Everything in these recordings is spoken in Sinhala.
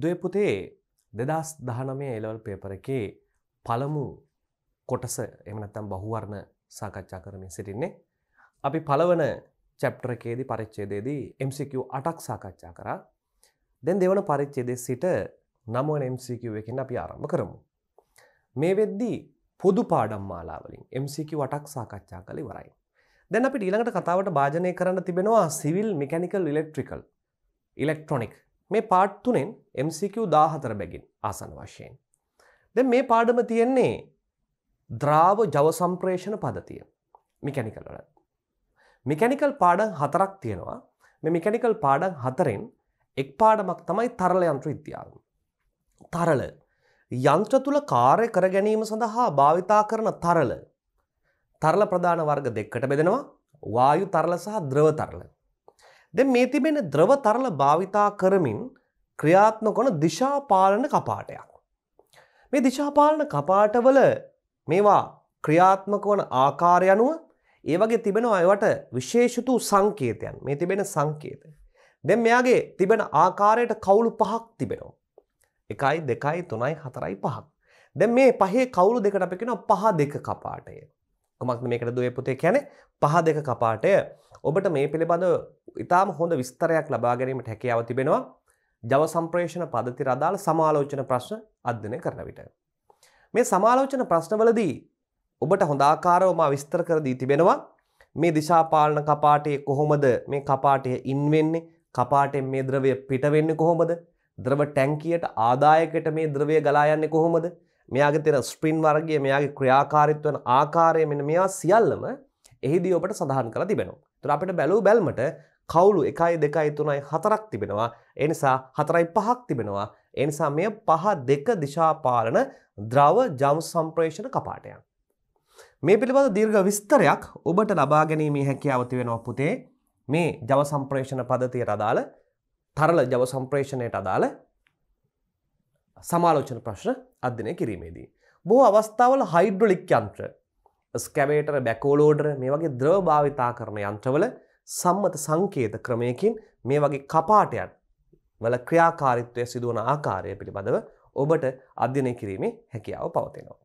දුව පුතේ දෙදස් දහනමය එලවල් පේපර එකේ පළමු කොටස එමනත්තම් බහුවර්ණ සාකච්ඡා කරමින් සිටින්නේ. අපි පළවන චැප්ටරකේදි පරිච්චේදේදී MCQ අටක් සාකච්ඡා කරා දැන් දෙවන පරිච්චේදේ සිට නමුවන MCQ එකින් අපි ආරම්භ කරමු. මේ වෙද්දී පොදු පාඩම් මාලාවලින් MCQ වටක් සාකච්ඡා කළි වරයි. දැන් අපි ඊළඟට කතාවට භාජනය කරන්න තිබෙනවා සිවිල් මිකැනිකල් ඉලෙක්ට්‍රිකල් ඉලෙක්ට්‍රොනික් මේ පාට් තුනෙන් MCQ දාහතර බැගින් ආසන වශයෙන්. දැ මේ පාඩම තියෙන්නේ ද්‍රාව ජව සම්ප්‍රේෂණ පදතිය මිකැනිකල්වල. මිකැනිකල් පාඩන් හතරක් තියෙනවා මෙ මිකැනිකල් පාඩන් හතරෙන් එක් පාඩමක් තමයි තරල යන්ත්‍ර ඉතියාව. තරල යන්ත්‍ර තුළ කාරය කර ගැනීම සඳහා භාවිතා කරන තරල. තරල ප්‍රධාන වර්ග දෙක්කට බෙදෙනවා වායු තරල සහ ද්‍රව තරල දැන් මේ තිබෙන ද්‍රව තරල භාවිතා කරමින් ක්‍රියාත්මක වන දිශාපාලන කපාටයක්. මේ දිශාපාලන කපාටවල මේවා ක්‍රියාත්මක වන ආකාරය අනුව ඒ වගේ තිබෙනවා ඒවට විශේෂිතු සංකේතයන්. මේ තිබෙන සංකේත. දැන් මෙයාගේ තිබෙන ආකාරයට කවුළු පහක් තිබෙනවා. 1 2 3 4 5ක්. දැන් මේ පහේ කවුළු දෙකට අපි කියනවා පහ දෙක කපාටය. කොමක්ද මේකට දුවේ පුතේ කියන්නේ පහ දෙක කපාටය. ඔබට මේ පිළිබඳව ඉතාම හොඳ විස්තරයක් ලබා ගැනීමට හැකියාව තිබෙනවා ජව සම්ප්‍රේෂණ පදති රදාළ සමාලෝචන ප්‍රශ්න අධ්‍යනය කරන විට. මේ සමාලෝචන ප්‍රශ්නවලදී ඔබට හොඳාකාරව මා විස්තර කර දී තිබෙනවා මේ දිශාපාලන කපාටයේ කොහොමද මේ කපාටය ඉන්වෙන්නේ කපාටෙන් මේ ද්‍රවය පිටවෙන්නේ කොහොමද ද්‍රව ටැංකියට ආදායකට මේ ද්‍රවය ගලා යන්නේ කොහොමද? මෙයාගේ තියෙන ස්ප්‍රින් වර්ගය, මෙයාගේ ක්‍රියාකාරීත්ව වන ආකාරය මෙන්න මේවා සියල්ලම එහිදී ඔබට සඳහන් කරලා තිබෙනවා. ඒතර අපිට බැලුව බැල්මට කවුලු එකයි දෙකයි තුනයි හතරක් තිබෙනවා එනිසා හතරයි පහක් තිබෙනවා එනිසා මෙය පහ දෙක දිශාපාලන ද්‍රව ජම් සම්ප්‍රේෂණ කපාටයක්. මේ පිළිබඳ දීර්ඝ විස්තරයක් ඔබට ලබා ගැනීමේ හැකියාව තිබෙනවා පුතේ මේ ජව සම්ප්‍රේෂණ පද්ධතියට අදාළ තරල ජව සම්ප්‍රේෂණයට අදාළ සමාලෝචන ප්‍රශ්න අධ්‍යනය කිරීමේදී. බොහෝ අවස්ථාවල හයිඩ්‍රොලික් යන්ත්‍ර ස්කැවේටර බැකෝලෝඩර මේ වගේ ද්‍රව භාවිතා කරන යන්ත්‍රවල සම්මත සංකේත ක්‍රමයකින් මේ වගේ කපාටයන් වල ක්‍රියාකාරීත්වය සිදුවන ආකාරය පිළිබඳව ඔබට අධ්‍යනය කිරීමේ හැකියාව පවතිනවා.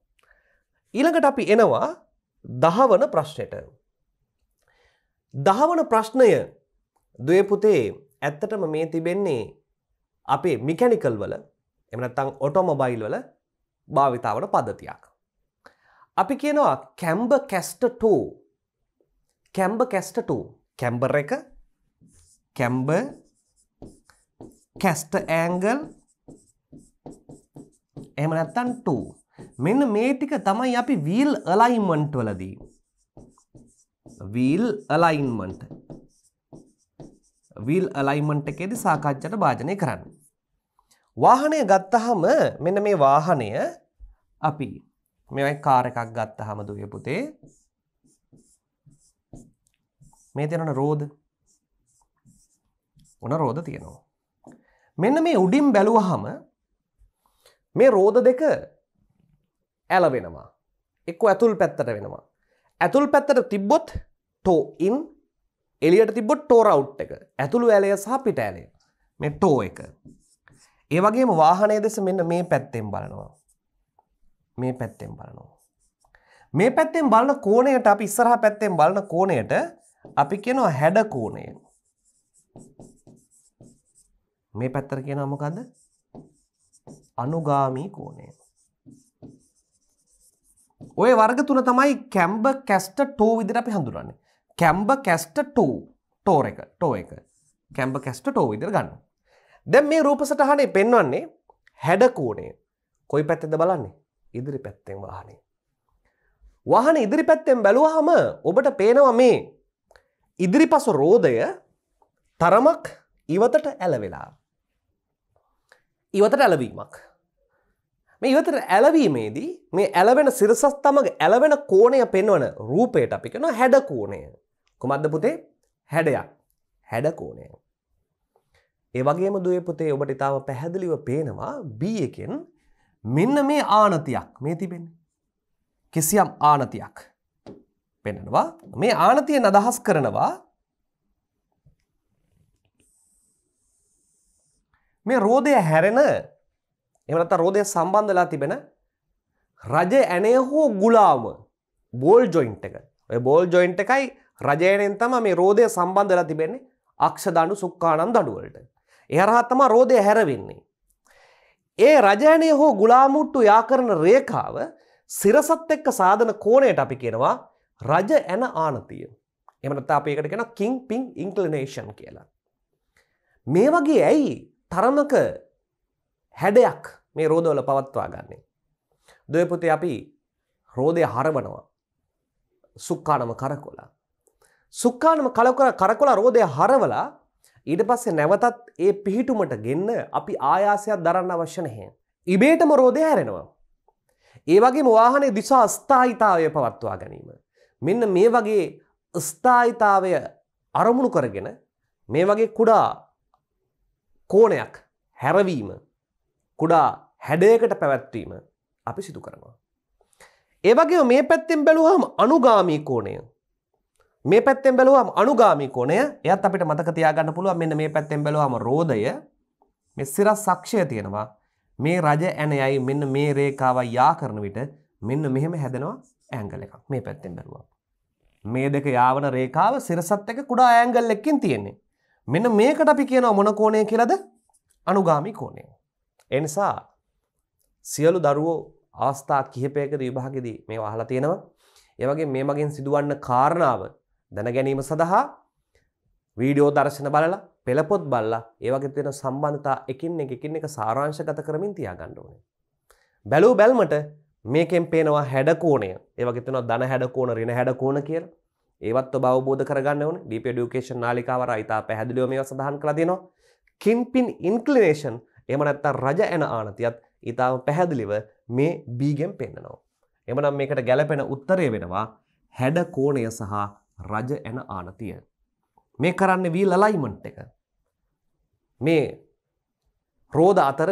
ඊළඟට අපි එනවා දහවන ප්‍රශ්නයට. දහවන ප්‍රශ්නය දවපුතේ ඇත්තටම මේ තිබෙන්නේ අපේ මිකැනිකල් වල එමනත්තං ඔටොමබයිල් වල භාවිතාවට පද්ධතියක්. අපි කියනවා කැම්බ කැස්ට ටෝ කැම්බ කැස්ට ටෝ කැම්බර් එක කැම්බර් කැස්ට ඇංගල් එහෙම නැත්තම් 2 මෙන්න මේ ටික තමයි අපි wheel alignment වලදී wheel alignment wheel alignment එකේදී සාකච්ඡාට භාජනය කරන්න වාහනය ගත්තහම මෙන්න මේ වාහනය අපි මේවයි කාර් එකක් ගත්තහම දුවේ පුතේ මේ තියෙනන රෝධ උන රෝධ තියෙනවා මෙන්න මේ උඩින් බැලුවහම මේ රෝධ දෙක ඇල වෙනවා එක්ක ඇතුල් පැත්තට වෙනවා ඇතුල් පැත්තට තිබ්බොත් ටෝ ඉන් එලියට තිබොත් ටෝරවට් එක ඇතුළු ඇලය සහ පිට ඇලය මේ ටෝ එක ඒ වගේම වාහනය දෙස මෙන්න මේ පැත්තෙන් බලනවා මේ පැත්තෙන් බලනවා මේ පැත්තෙන් බලන කෝනයට අපි ඉස්සරහ පැත්තෙන් බලන කෝනයට අපි කියනවා හැඩ කෝණය. මේ පැත්තට කියනවා මොකද්ද? අනුගාමී කෝණය. ඔය වර්ග තුන තමයි කැම්බ කැස්ට ටෝ විදිහට අපි හඳුනන්නේ. කැම්බ කැස්ට ටෝ ටෝ එක ටෝ එක. කැම්බ කැස්ට ටෝ විදිහට ගන්නවා. දැන් මේ රූප සටහනේ පෙන්වන්නේ හැඩ කෝණය. කොයි පැත්තේද බලන්නේ? ඉදිරි පැත්තෙන් වාහනේ. වාහනේ ඉදිරි පැත්තෙන් බැලුවාම ඔබට පේනවා මේ ඉදිරිපස රෝධය තරමක් ඉවතට ඇලවෙලා. ඉවතට ඇලවීමක්. මේ ඉවතට ඇලවීමේදී මේ ඇලවෙන සිරසස් තමග ඇලවෙන කෝණය පෙන්වන රූපයට අපි කරන හැඩකෝණය. කුමක්ද පුතේ හැඩයක් හැඩකෝණය. ඒ වගේම දුවේ පුතේ ඔබට ඉතාව පැහැදිලිව පේනවා B එකෙන් මෙන්න මේ ආනතියක් මේ තිබෙන්නේ. කිසියම් ආනතියක්. පෙන්නනවා මේ ආනතියෙන් අදහස් කරනවා මේ රෝධය හැරෙන එහෙම නැත්නම් රෝධය සම්බන්ධලා තිබෙන රජ ඇණය හෝ ගුලාම බෝල් ජොයින්ට් එක ඔය බෝල් ජොයින්ට් එකයි රජ ඇණයෙන් තමයි මේ රෝධය සම්බන්ධලා තිබෙන්නේ අක්ෂ දණු සුක්කානම් දණු වලට එහරහා තමයි රෝධය හැරෙන්නේ ඒ රජ ඇණය හෝ ගුලාමුට්ටු යා කරන රේඛාව සිරසත් එක්ක සාධන කෝණයට අපි කියනවා රජ ඇන ආනතිය එමනත් අපේකට කෙන කින් පින් ඉංක්ලනේෂන් කියලා. මේ වගේ ඇයි තරමක හැඩයක් මේ රෝධවල පවත්වා ගන්නේ. දොයපුතේ අපි රෝධය හරවනවා සුක්කානම කරකොලා. සුක්කානම කලකර කරකොලා රෝධය හරවලා ඊට පස්සේ නැවතත් ඒ පිහිටුමට ගෙන්න අපි ආයාසයක් දරන්න අවශ්‍ය නැහැ. ඉබේටම රෝධය හැරෙනවා. ඒ වගේ වාහනේ දිසා අස්ථායිතාවය පවත්වා ගැනීම. මෙන්න මේ වගේ ස්ථායිතාවය අරමුණු කරගෙන මේ වගේ කුඩා කෝණයක් හැරවීම කුඩා හැඩයකට පැවැත්වීම අපි සිදු කරනවා. ඒ වගේ මේ පැත්තෙන් බැලුවහම අනුගාමී කෝණය මේ පැත්තෙන් බැලුවම අනුගාමී කෝණය එයත් අපිට මතක තියාගන්න පුළුවන් මෙන්න මේ පැත්තෙන් බැලුවම රෝදය මේ සිරස් අක්ෂය තියෙනවා මේ රජ ඇණයයි මෙන්න මේ රේඛාව යා කරන විට මෙන්න මෙහෙම හැදෙනවා ඇංගල එකක් මේ පැත්තෙන් බැලුව. මේ දෙක යාවන රේකාව සිරසත් එක කුඩා ඇංගල් එක්කින් තියෙන්නේ. මෙන්න මේකට අපි කියනව මොනකෝණය කියලද අනුගාමි කෝණය. එනිසා සියලු දරුවෝ අවස්ථා කිහිපයකද විභාගෙදී මේ වහලා තියෙනවා. ඒවගේ මේ මගින් සිදුවන්න කාරණාව දැන ගැනීම සඳහා වීඩියෝ දර්ශන බලලා පෙළපොත් බල්ලා ඒවගේ තියෙන සම්බන්ධතා එකින් එක එකින් එක සාරාංශගත කරමින් තියාගන්න ඕනේ. බැලූ බැල්මට මේකෙන් පේනවා හැඩකෝණය ඒවගේ තියෙනවා ධන හැඩකෝණ ඍණ හැඩකෝණ කියලා. ඒවත් ඔබ අවබෝධ කරගන්න ඕනේ. ඩීප් এডুকেෂන් නාලිකාවර අයිතා පැහැදිලිව මේවා සඳහන් කරලා දෙනවා. කින්පින් ඉන්ක්ලිනේෂන් එහෙම නැත්නම් රජ එන ආනතියත් ඊටාම පැහැදිලිව මේ B ගෙන් පෙන්නනවා. එමනම් මේකට ගැළපෙන උත්තරය වෙනවා හැඩ කෝණය සහ රජ එන ආනතිය. මේ කරන්නේ wheel alignment එක. මේ රෝද අතර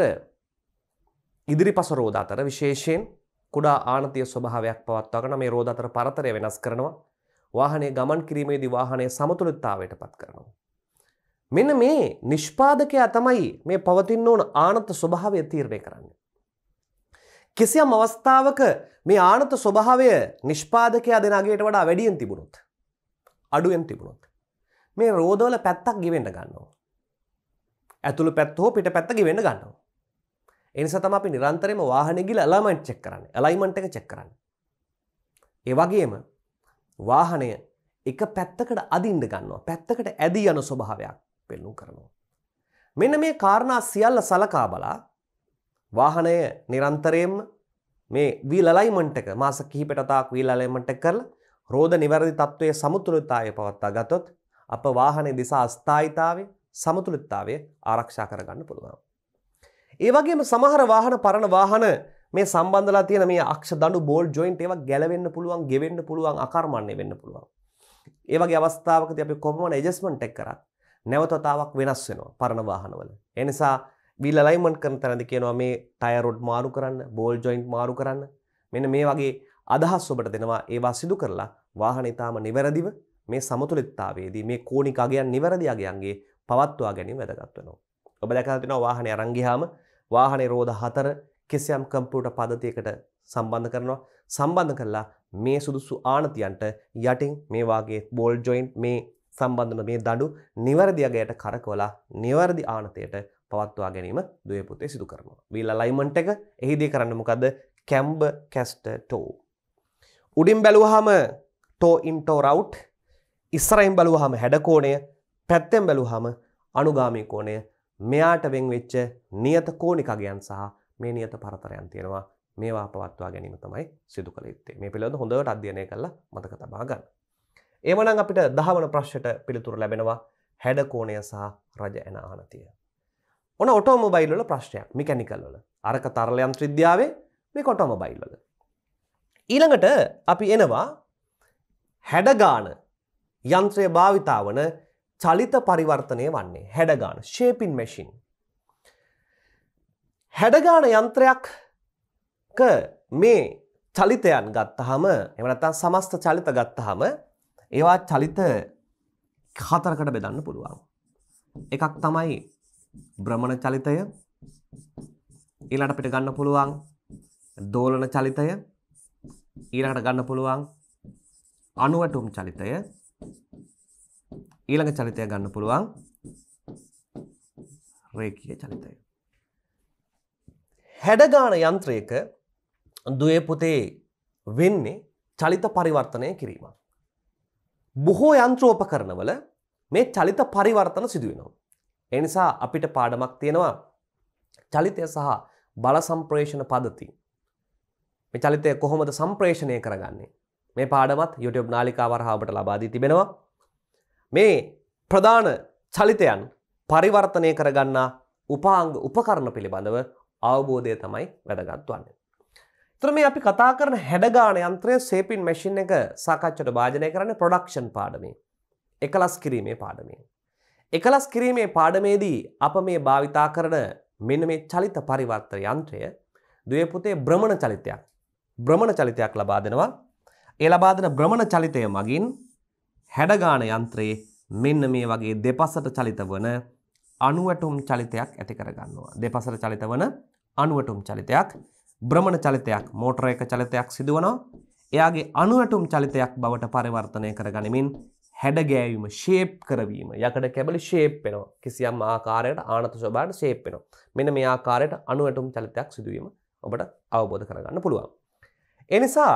ඉදිරිපස රෝද අතර විශේෂයෙන් කුඩා ආනතිය ස්වභාවයක් පවත්වාගෙන මේ රෝධ අතර පරතරය වෙනස් කරනවා. වාහනේ ගමන් කිරීමේදී වාහනය සමතුලිතතාවයට පත් කරනවා. මෙන්න මේ නිෂ්පාදකයා තමයි මේ පවතින්න ඕන ආනත ස්වභාවය තීරණය කරන්නේ. කිසියම් අවස්ථාවක මේ ආනත ස්වභාවය නිෂ්පාදකයා දෙන අගේට වඩා වැඩියෙන් තිබුණොත් අඩුවෙන් තිබුණොත් මේ රෝධවල පැත්තක් ගෙවෙන්න ගන්නවා. ඇතුළු පැත්ත හෝ පිට පැත්ත ගෙවෙන්න ගන්නවා. එනිසා තම අපි නිරන්තරයම වාහනගිල ඇලාමයින්් චෙක් කරන්න ඇලයිමන්ට එක චෙක් කරන්න. ඒවගේම වාහනය එක පැත්තකට අදින්ඩ ගන්නවා පැත්තකට ඇදී යන ස්වභාවයක් පෙන්නු කරනවා. මෙන්න මේ කාරණා සියල්ල සලකා බලා වාහනය නිරන්තරයෙන් මේ වීලලයිමන්ට එක මාස කිහිපටතාක් වීලලයිමට කරල රෝධ නිවැරදි තත්ත්වය සමුතුරතාය පවත්තා ගතොත් අප වාහනය දිසා අස්ථායිතාවේ සමතුලිත්තාවේ ආරක්ෂා කරගන්න පුළුවන්. ඒවගේම සමහර වාහන පරණ වාහන මේ සම්බන්ධලා තියෙන මේ අක්ෂ දඩු බෝල් ජොයින්ට ඒවා ගැලවෙන්න පුළුවන් ගෙවෙන්න පුළුවන් අකර්මණය වෙන්න පුළුවන් ඒවගේ අවස්ථාවකති අපි කොමන එජස්මන්ට එක් කරත් නැවතතාවක් වෙනස් වෙනවා පරණ වාහනවල එනිසා විල්ලලයිමන් කරන තැනදි කියනවා මේ ටයරොඩ් මාරු කරන්න බෝල් ජොයින්ට් මාරු කරන්න මෙන්න මේ වගේ අදහස් ඔබට දෙනවා ඒවා සිදු කරලා වාහන ඉතාම නිවැරදිව මේ සමතුලිත්තාවේදී මේ කෝණික අගයන් නිවැරදි අගයන්ගේ පවත්වා ගැනීම වැදගත් වෙනවා. ඔබ දැකලා තියෙනවා වාහනේ අරන් ගියාම වාහන නිරෝධ 4 කිසියම් කම්පියුටර් පද්ධතියකට සම්බන්ධ කරනවා සම්බන්ධ කරලා මේ සුදුසු ආනතියන්ට යටින් මේ වාගේ බෝල් ජොයින්ට් මේ සම්බන්ධන මේ දඬු නිවැරදි අගයට කරකවලා නිවැරදි ආනතයට පවත්වා ගැනීම දුවේ පුතේ සිදු කරනවා. වීල් අලයින්මන්ට් එක එහිදී කරන්න මොකද්ද? කැම්බ කැස්ට ටෝ. උඩින් බැලුවාම ටෝ ඉන් ටෝ රවුට්. ඉස්සරහින් බැලුවාම හැඩ කෝණය, පැත්තෙන් බැලුවාම අනුගාමී කෝණය මෙයාට වෙන් වෙච්ච නියත කෝණිකගයන් සහ මේ නියත පරතරයන් තියෙනවා. මේවා පවත්වා ගැනීම තමයි සිදු කළ යුත්තේ. මේ පිළිබඳව හොඳට අධ්‍යයනය කරලා මතක තබා ගන්න. එමනම් අපිට දහවන ප්‍රශ්යට පිළිතුර ලැබෙනවා හැඩ කෝණය සහ රජ ඇන ආනතිය. ඔන ඔටෝමොබයිල් වල ප්‍රශ්නයක් මිකැනිකල් වල. අරක තරල යන්ත්‍ර විද්‍යාවේ මේ ඔටෝමොබයිල් වල. ඊළඟට අපි එනවා හැඩ ගාන යන්ත්‍රය භාවිතා වන චලිත පරිවර්තනය වන්නේ හැඩගාන ශේපින් මැසින්. හැඩගාන යන්ත්‍රයක් මේ චලිතයන් ගත්තහම එමනත්තන් සමස්ත චලිත ගත්තහම ඒවා චලිත හතරකට බෙදන්න පුළුවන්. එකක් තමයි බ්‍රමණ චලිතය ඊළට පිට ගන්න පුළුවන් දෝලන චලිතය ඊළට ගන්න පුළුවන් අනුවටුම් චලිතය ඊළඟ චලිතය ගන්න පුළුවන් රේකීය චලිතය. හැඩගාන යන්ත්‍රයක දුවේ පුතේ වෙන්නේ චලිත පරිවර්තනය කිරීම. බොහෝ යන්ත්‍රෝපකරණවල මේ චලිත පරිවර්තන සිදුවෙනවා. එනිසා අපිට පාඩමක් තියෙනවා චලිතය සහ බල සම්ප්‍රේෂණ පදති. මේ චලිතය කොහොමද සම්ප්‍රේෂණය කරගන්නේ. මේ පාඩමත් YouTube නාලිකාවරහාවට ලබාදී තිබෙනවා. මේ ප්‍රධාන චලිතයන් පරිවර්තනය කරගන්නා උපාංග උපකරණ පිළිබඳව අවබෝධය තමයි වැදගත් වන්නේ. එතකොට මේ අපි කතා කරන හැඩගාන යන්ත්‍රය සේපින් මැෂින් එක සාකච්ඡාට භාජනය කරන්නේ ප්‍රොඩක්ෂන් පාඩමේ. එකලස් කිරීමේ පාඩමේ. එකලස් කිරීමේ පාඩමේදී අප මේ භාවිතා කරන මෙන්න මේ චලිත පරිවර්තන යන්ත්‍රය දුවේ පුතේ භ්‍රමණ චලිතයක්. භ්‍රමණ චලිතයක් ලබා දෙනවා. ඒ ලබා දෙන භ්‍රමණ චලිතය මගින් හැඩගාන යන්ත්‍රයේ මෙන්න මේ වගේ දෙපසට චලිත වන අණුවටුම් චලිතයක් ඇති කරගන්නවා. දෙපසට චලිත වන අණුවටුම් චලිතයක්, භ්‍රමණ චලිතයක්, මෝටර එක චලිතයක් සිදුවනවා. එයාගේ අණුවටුම් චලිතයක් බවට පරිවර්තනය කරගනිමින් හැඩ ගෑවීම, ෂේප් කරවීම, යකඩ කැබලි ෂේප් වෙනවා. කිසියම් ආකාරයකට ආනත ස්වභාවයට ෂේප් වෙනවා. මෙන්න මේ ආකාරයට අණුවටුම් චලිතයක් සිදුවීම ඔබට අවබෝධ කරගන්න පුළුවන්. එනිසා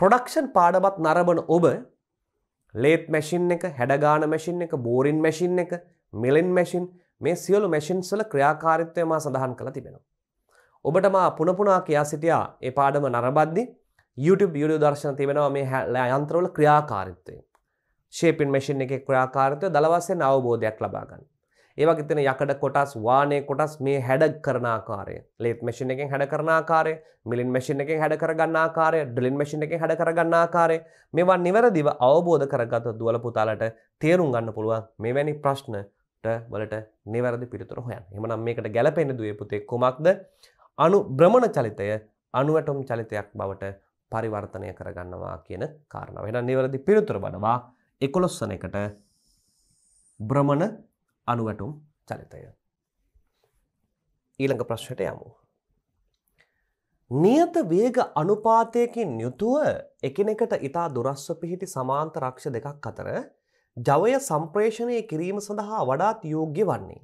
ප්‍රොඩක්ෂන් පාඩමත් නරඹන ඔබ ලේත් මැසින් එක හැඩගාන මැසින් එක බෝරින් මැසින් එක මෙලෙන් මැසින් මේ සියලු මැසින්සල ක්‍රියාකාරිත්වය මා සඳහන් කළ තිබෙනවා. ඔබට මා පුනපුනා කියා සිටියා ඒ පාඩම නරබද්දි YouTube YouTube දර්ශන තිබෙනවා මේ යන්ත්‍රවල ක්‍රියාකාරිත්වය. ෂේපින් මැසින් එකේ ක්‍රියාකාරිත්වය දලවසෙන් අවබෝධයක් ලබා ගන්න. ඒවගේ තියෙන යකඩ කොටස් වානේ කොටස් මේ හැඩ කරන ආකාරය. ලේත් මැෂින් එකෙන් හැඩ කරන ආකාරය, මිලින් මැෂින් එකෙන් හැඩ කරගන්න ආකාරය, ඩ්‍රිලින් මැෂින් එකෙන් හැඩ කරගන්න ආකාරය මේවා නිවැරදිව අවබෝධ කරගත දුවල පුතාලට තේරුම් ගන්න පුළුවන් මෙවැනි ප්‍රශ්න වලට නිවැරදි පිළිතුර හොයන්න. එහෙමනම් මේකට ගැළපෙන්න දුවේ පුතේ කුමක්ද? අනු භ්‍රමණ චලිතය අනුවැටුම් චලිතයක් බවට පරිවර්තනය කරගන්නවා කියන කාරණාව. එහෙනම් නිවැරදි පිළිතුර බලනවා 11 සනකට භ්‍රමණ අනුවැටුම් චරිතය. ඊළඟ ප්‍රශ්නයට යමු. නියත වේග අනුපාතයකින් යුතුව එකනෙකට ඉතා දුරස්ව පිහිටි සමාන්ත රක්ෂ දෙකක් අතර ජවය සම්ප්‍රේෂණය කිරීම සඳහා වඩාත් යෝග්‍ය වන්නේ.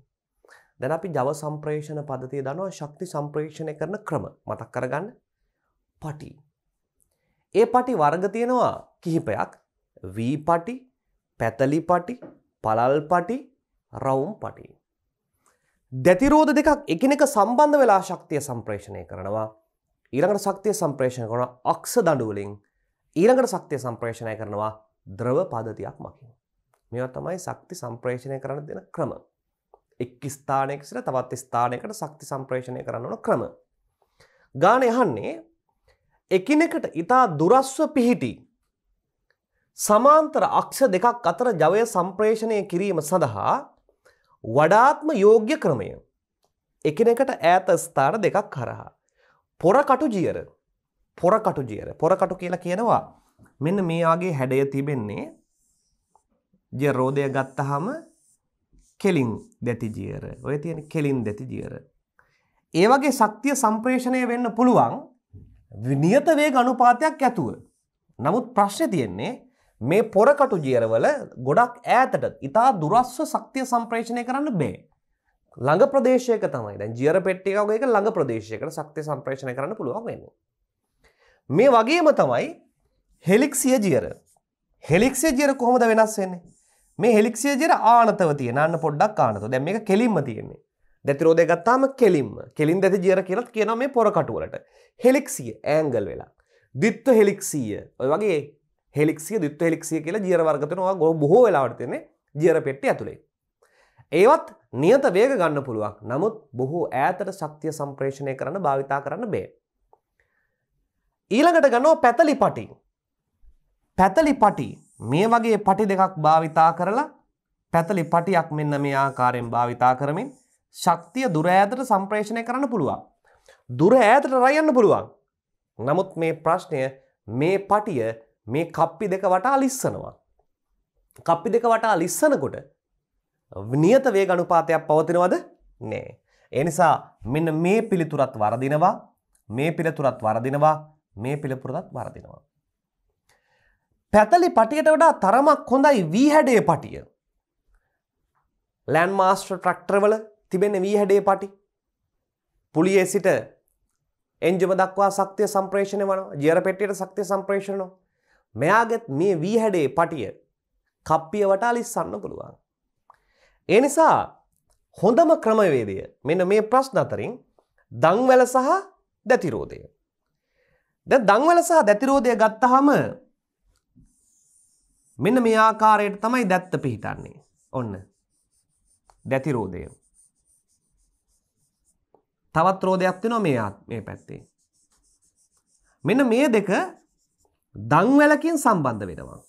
දැන අපි ජව සම්ප්‍රේෂණ පදතිය දනවා ශක්ති සම්ප්‍රේක්ෂණය කරන ක්‍රම මතක් කරගන්න පටි. ඒ පටි වර්ග තියෙනවා කිහිපයක් වී පටි පැතලි පටි පලල් පටි රවුම් පටී. දැතිරෝධ දෙකක් එකනෙක සම්බන්ධ වෙලා ශක්තිය සම්ප්‍රේෂණය කරනවා ඊළඟට ශක්තිය සම්ප්‍රේෂණ කරන අක්ෂ දඩුවලින් ඊළඟට ශක්තිය සම්ප්‍රේෂණය කරනවා ද්‍රව පදතියක් මකින්. මෙවා තමයි ශක්ති සම්ප්‍රේෂණය කරන දෙන ක්‍රම. එක් ස්ථානයක සිට තවත් ස්ථානයකට ශක්ති සම්ප්‍රේෂණය කරන්නන ක්‍රම. ගාන යහන්නේ එකිනෙකට ඉතා දුරස්ව පිහිටි සමාන්තර අක්ෂ දෙකක් අතර ජවය සම්ප්‍රේෂණය කිරීම සඳහා වඩාත්ම යෝග්‍ය ක්‍රමය එකනෙකට ඈත ස්ථාන දෙකක් කරහා. පොරකටු ජියර පොරකටු ජියර පොරකටු කියලා කියනවා මෙන්න මේයාගේ හැඩය තිබෙන්නේ ජරෝධය ගත්තහම කෙලින් දැති ජියර ඔය තියෙන කෙලින් දැති ජියර. ඒ වගේ ශක්තිය සම්ප්‍රේෂණය වෙන්න පුළුවන් විනියත වේග අනුපාතයක් ඇතුව. නමුත් ප්‍රශ්න තියෙන්නේ මේ පොරකටු ජියරවල ගොඩක් ඈතට ඉතා දුරස්ව සක්තිය සම්ප්‍රේෂණය කරන්න බේ. ළඟ ප්‍රදේශයක තමයි දැන් ජියර පෙට්ටිකවගේ එක ළඟ ප්‍රදේශයකට සක්තිය සම්ප්‍රේෂණය කරන්න පුළුවන් වෙන්න. මේ වගේම තමයි හෙලික්සිය ජියර. හෙලික්සිය ජියර කොහොමද වෙනස් වෙන්නේ? මේ හෙලික්සිය ජියර ආනතව තියෙන අන්න පොඩ්ඩක් ආනතව. දැන් මේක කෙලින්ම තියෙන්නේ. දැතිරෝදය ගත්තාම කෙලින්ම. කෙලින් දැති ජියර කියලා කියනවා මේ පොරකටු වලට. හෙලික්සිය ඇන්ගල් වෙලා. ද්විත්ව හෙලික්සිය. ඔය වගේ හෙලික්සිය දුත් හෙලික්සිය කියලා ජියර වර්ගතනවා ගො බොහෝ වෙලාවට තියන්නේ ජියර පෙට්ටි ඇතුළේ. ඒවත් නියත වේග ගන්න පුළුවක් නමුත් බොහෝ ඈතට ශක්තිය සම්ප්‍රේෂණය කරන්න භාවිතා කරන්න බේ. ඊළඟට ගනෝ පැතලි පටි. පැතලි පටි මේ වගේ පටි දෙකක් භාවිතා කරලා පැතලි පටියක් මෙන්න මේ ආකාරයෙන් භාවිතා කරමින් ශක්තිය දුර ඈතට සම්ප්‍රේෂණය කරන්න පුළුවන්. දුර ඈතට රයන්න පුළුවන්. නමුත් මේ ප්‍රශ්නය මේ පටිය මේ කප්පි දෙක වටා ලිස්සනවා. කප්පි දෙක වටා ලිස්සනකොට නියත වේග අනුපාතයක් පවතිනවද? නෑ. ඒ නිසා මෙන්න මේ පිළිතුරත් වරදිනවා, මේ පිළිතුරත් වරදිනවා, මේ පිළිතුරත් වරදිනවා. පැතලි පටියට වඩා තරමක් හොඳයි වී හැඩේ පටිය. ලෑන් මාස්ටර් ට්‍රක්ටර්වල තිබෙන වී හැඩේ පටි. පුලියේ සිට එන්ජම දක්වා සක්තිය සම්ප්‍රේෂණය වනවා ජියර පෙට්ටියට සක්තිය සම්ප්‍රේෂණය මෙයාගෙත් මේ වී හැඩේ පටිය කප්පිය වටා ලිස්සන්න පුළුවන්. ඒ නිසා හොඳම ක්‍රමවේදය මෙන්න මේ ප්‍රශ්න අතරින් දංවැල සහ දැතිරෝධය. දැන් දංවැල සහ දැතිරෝධය ගත්තාම මෙන්න මේ ආකාරයට තමයි දැත්ත පිහිටන්නේ. ඔන්න. දැතිරෝධය. තවත් රෝධයක් වෙනවා මේ මේ පැත්තේ. මෙන්න මේ දෙක දංවැලකින් සම්බන්ධ වෙනවා.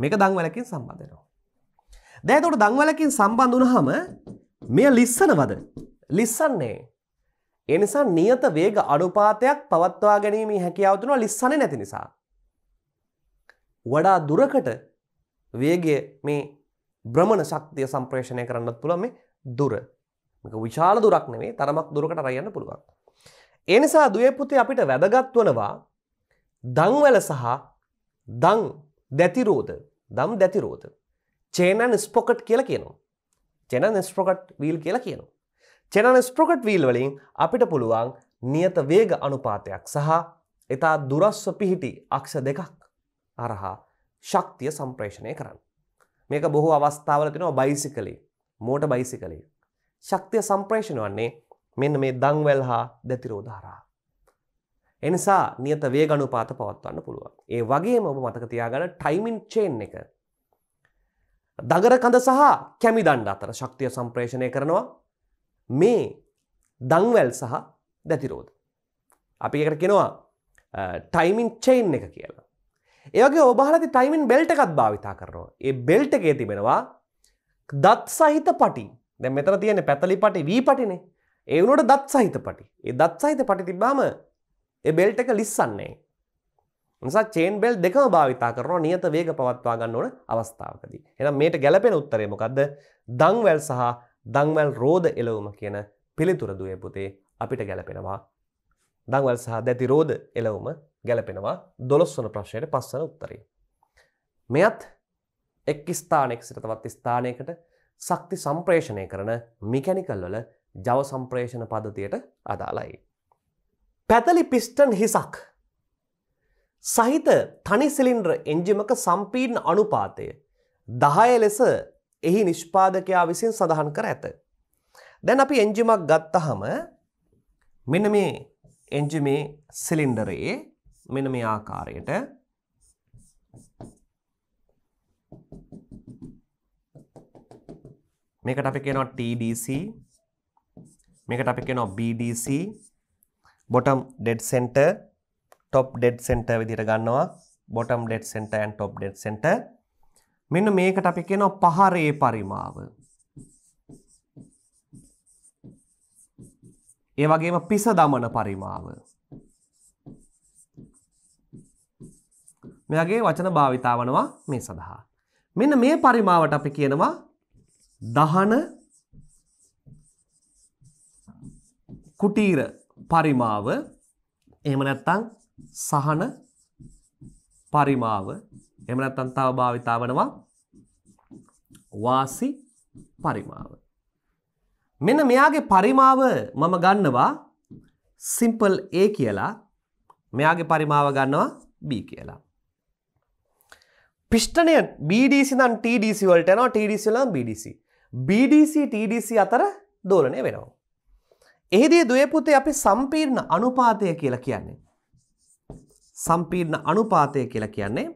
මේක දංවැලකින් සම්බන්ධ වෙනවා. දැන් එතකොට දංවැලකින් සම්බන්ධ වුනහම මෙය ලිස්සනවද? ලිස්සන්නේ. ඒ නිසා නියත වේග අනුපාතයක් පවත්වා ගැනීමේ හැකියාව තුන ලිස්සන්නේ නැති නිසා. වඩා දුරකට වේගය මේ භ්‍රමණ ශක්තිය සම්ප්‍රේෂණය කරන්නත් පුළුවන් මේ දුර. මේක විශාල දුරක් නෙවෙයි තරමක් දුරකට අරයන්න පුළුවන්. ඒ නිසා දුවේ පුතේ අපිට වැදගත් වනවා දංවැල සහ දං දැතිරෝධ දම් දැතිරෝධ චේනන් ස්පොකට් කියලා කියනවා. චෙනන් ස්ප්‍රොකට් වීල් කියලා කියනවා. චෙනන් ස්ප්‍රොකට් වීල් වලින් අපිට පුළුවන් නියත වේග අනුපාතයක් සහ එතා දුරස්ව පිහිටි අක්ෂ දෙකක් අරහා ශක්තිය සම්ප්‍රේෂණය කරන්න. මේක බොහෝ අවස්ථාවල තිනවා බයිසිකලේ මෝට බයිසිකලේ. ශක්තිය සම්ප්‍රේෂණ වන්නේ මෙන්න මේ දංවැල් හා දැතිරෝධහරා. එනිසා නියත වේගණුපාත පවත්වන්න පුළුවන්. ඒ වගේම ඔබ මතක තියාගන්න ටයිමින් චේන් එක. දගර කඳ සහ කැමි දණ්ඩ අතර ශක්තිය සම්ප්‍රේෂණය කරනවා මේ දංවැල් සහ දැතිරෝධ. අපි එකට කෙනවා ටයිමින් චේන් එක කියලා. ඒවගේ ඔබහලති ටයිමින් බෙල්ට එකත් භාවිතා කරනවා. ඒ බෙල්ට එකේ තිබෙනවා දත් සහිත පටි දැ මෙතර තියෙන පැතලි පටි වී පටිනේ ඒ වුණට දත් සහිත පටි ඒ දත් සහිත පටි තිබ්බාම ඒ බෙල්ට එක ලිස්සන්නේ නිසා චේන් බෙල් දෙකම භාවිතා කරනවා නියත වේග පවත්වා ගන්න ඕන අවස්ථාවකදී එහෙනම් මේට ගැළපෙන උත්තරේ මොකද්ද දංවැල් සහ දංවැල් රෝධ එළවුම කියන පිළිතුර දුවේ පුතේ අපිට ගැලපෙනවා දංවල් සහ දැති රෝධ එලවුම ගැලපෙනවා දොළොස්වන ප්‍රශ්යට පස්සන උත්තරේ. මෙයත් එක් ස්ථානෙක් සිට තවත් ස්ථානයකට සක්ති සම්ප්‍රේෂණය කරන මිකැනිකල්වල ජව සම්ප්‍රේෂණ පද්ධතියට අදාළයි. පැතලි පිස්ටන් හිසක් සහිත තනි සිලින්ඩ්‍ර එන්ජිමක සම්පීර්ණ අනුපාතය දහය ලෙස එහි නිෂ්පාදකයා විසින් සඳහන් කර ඇත. දැන් අපි එන්ජිමක් ගත්තහම මෙන මේ එන්ජිමේ සිලින්ඩරයේ මෙන මේ ආකාරයට මේකට අපි කියනවා TDC මේකට අපි කියනවා BDC bottom dead center top dead center විදිහට ගන්නවා bottom dead center and top dead center මෙන්න මේකට අපි කියනවා පහරේ පරිමාව ඒ වගේම පිස දමන පරිමාව මෙයාගේ වචන භාවිතාවනවා මේ සඳහා මෙන්න මේ පරිමාවට අපි කියනවා දහන කුටීර පරිමාව එහෙම නැත්නම් සහන පරිමාව එහෙම නැත්නම් තව භාවිතා වෙනවා වාසි පරිමාව. මෙන්න මෙයාගේ පරිමාව මම ගන්නවා සිම්පල් A කියලා. මෙයාගේ පරිමාව ගන්නවා B කියලා. පිෂ්ඨනය BDC නම් TDC වලට යනවා TDC වලට BDC. BDC TDC අතර දෝලණය වෙනවා. එහිදී දුවපුතේ අපි සම්පීර්ණ අනුපාතය කියලා කියන්නේ. සම්පීර්ණ අනුපාතය කියලා කියන්නේ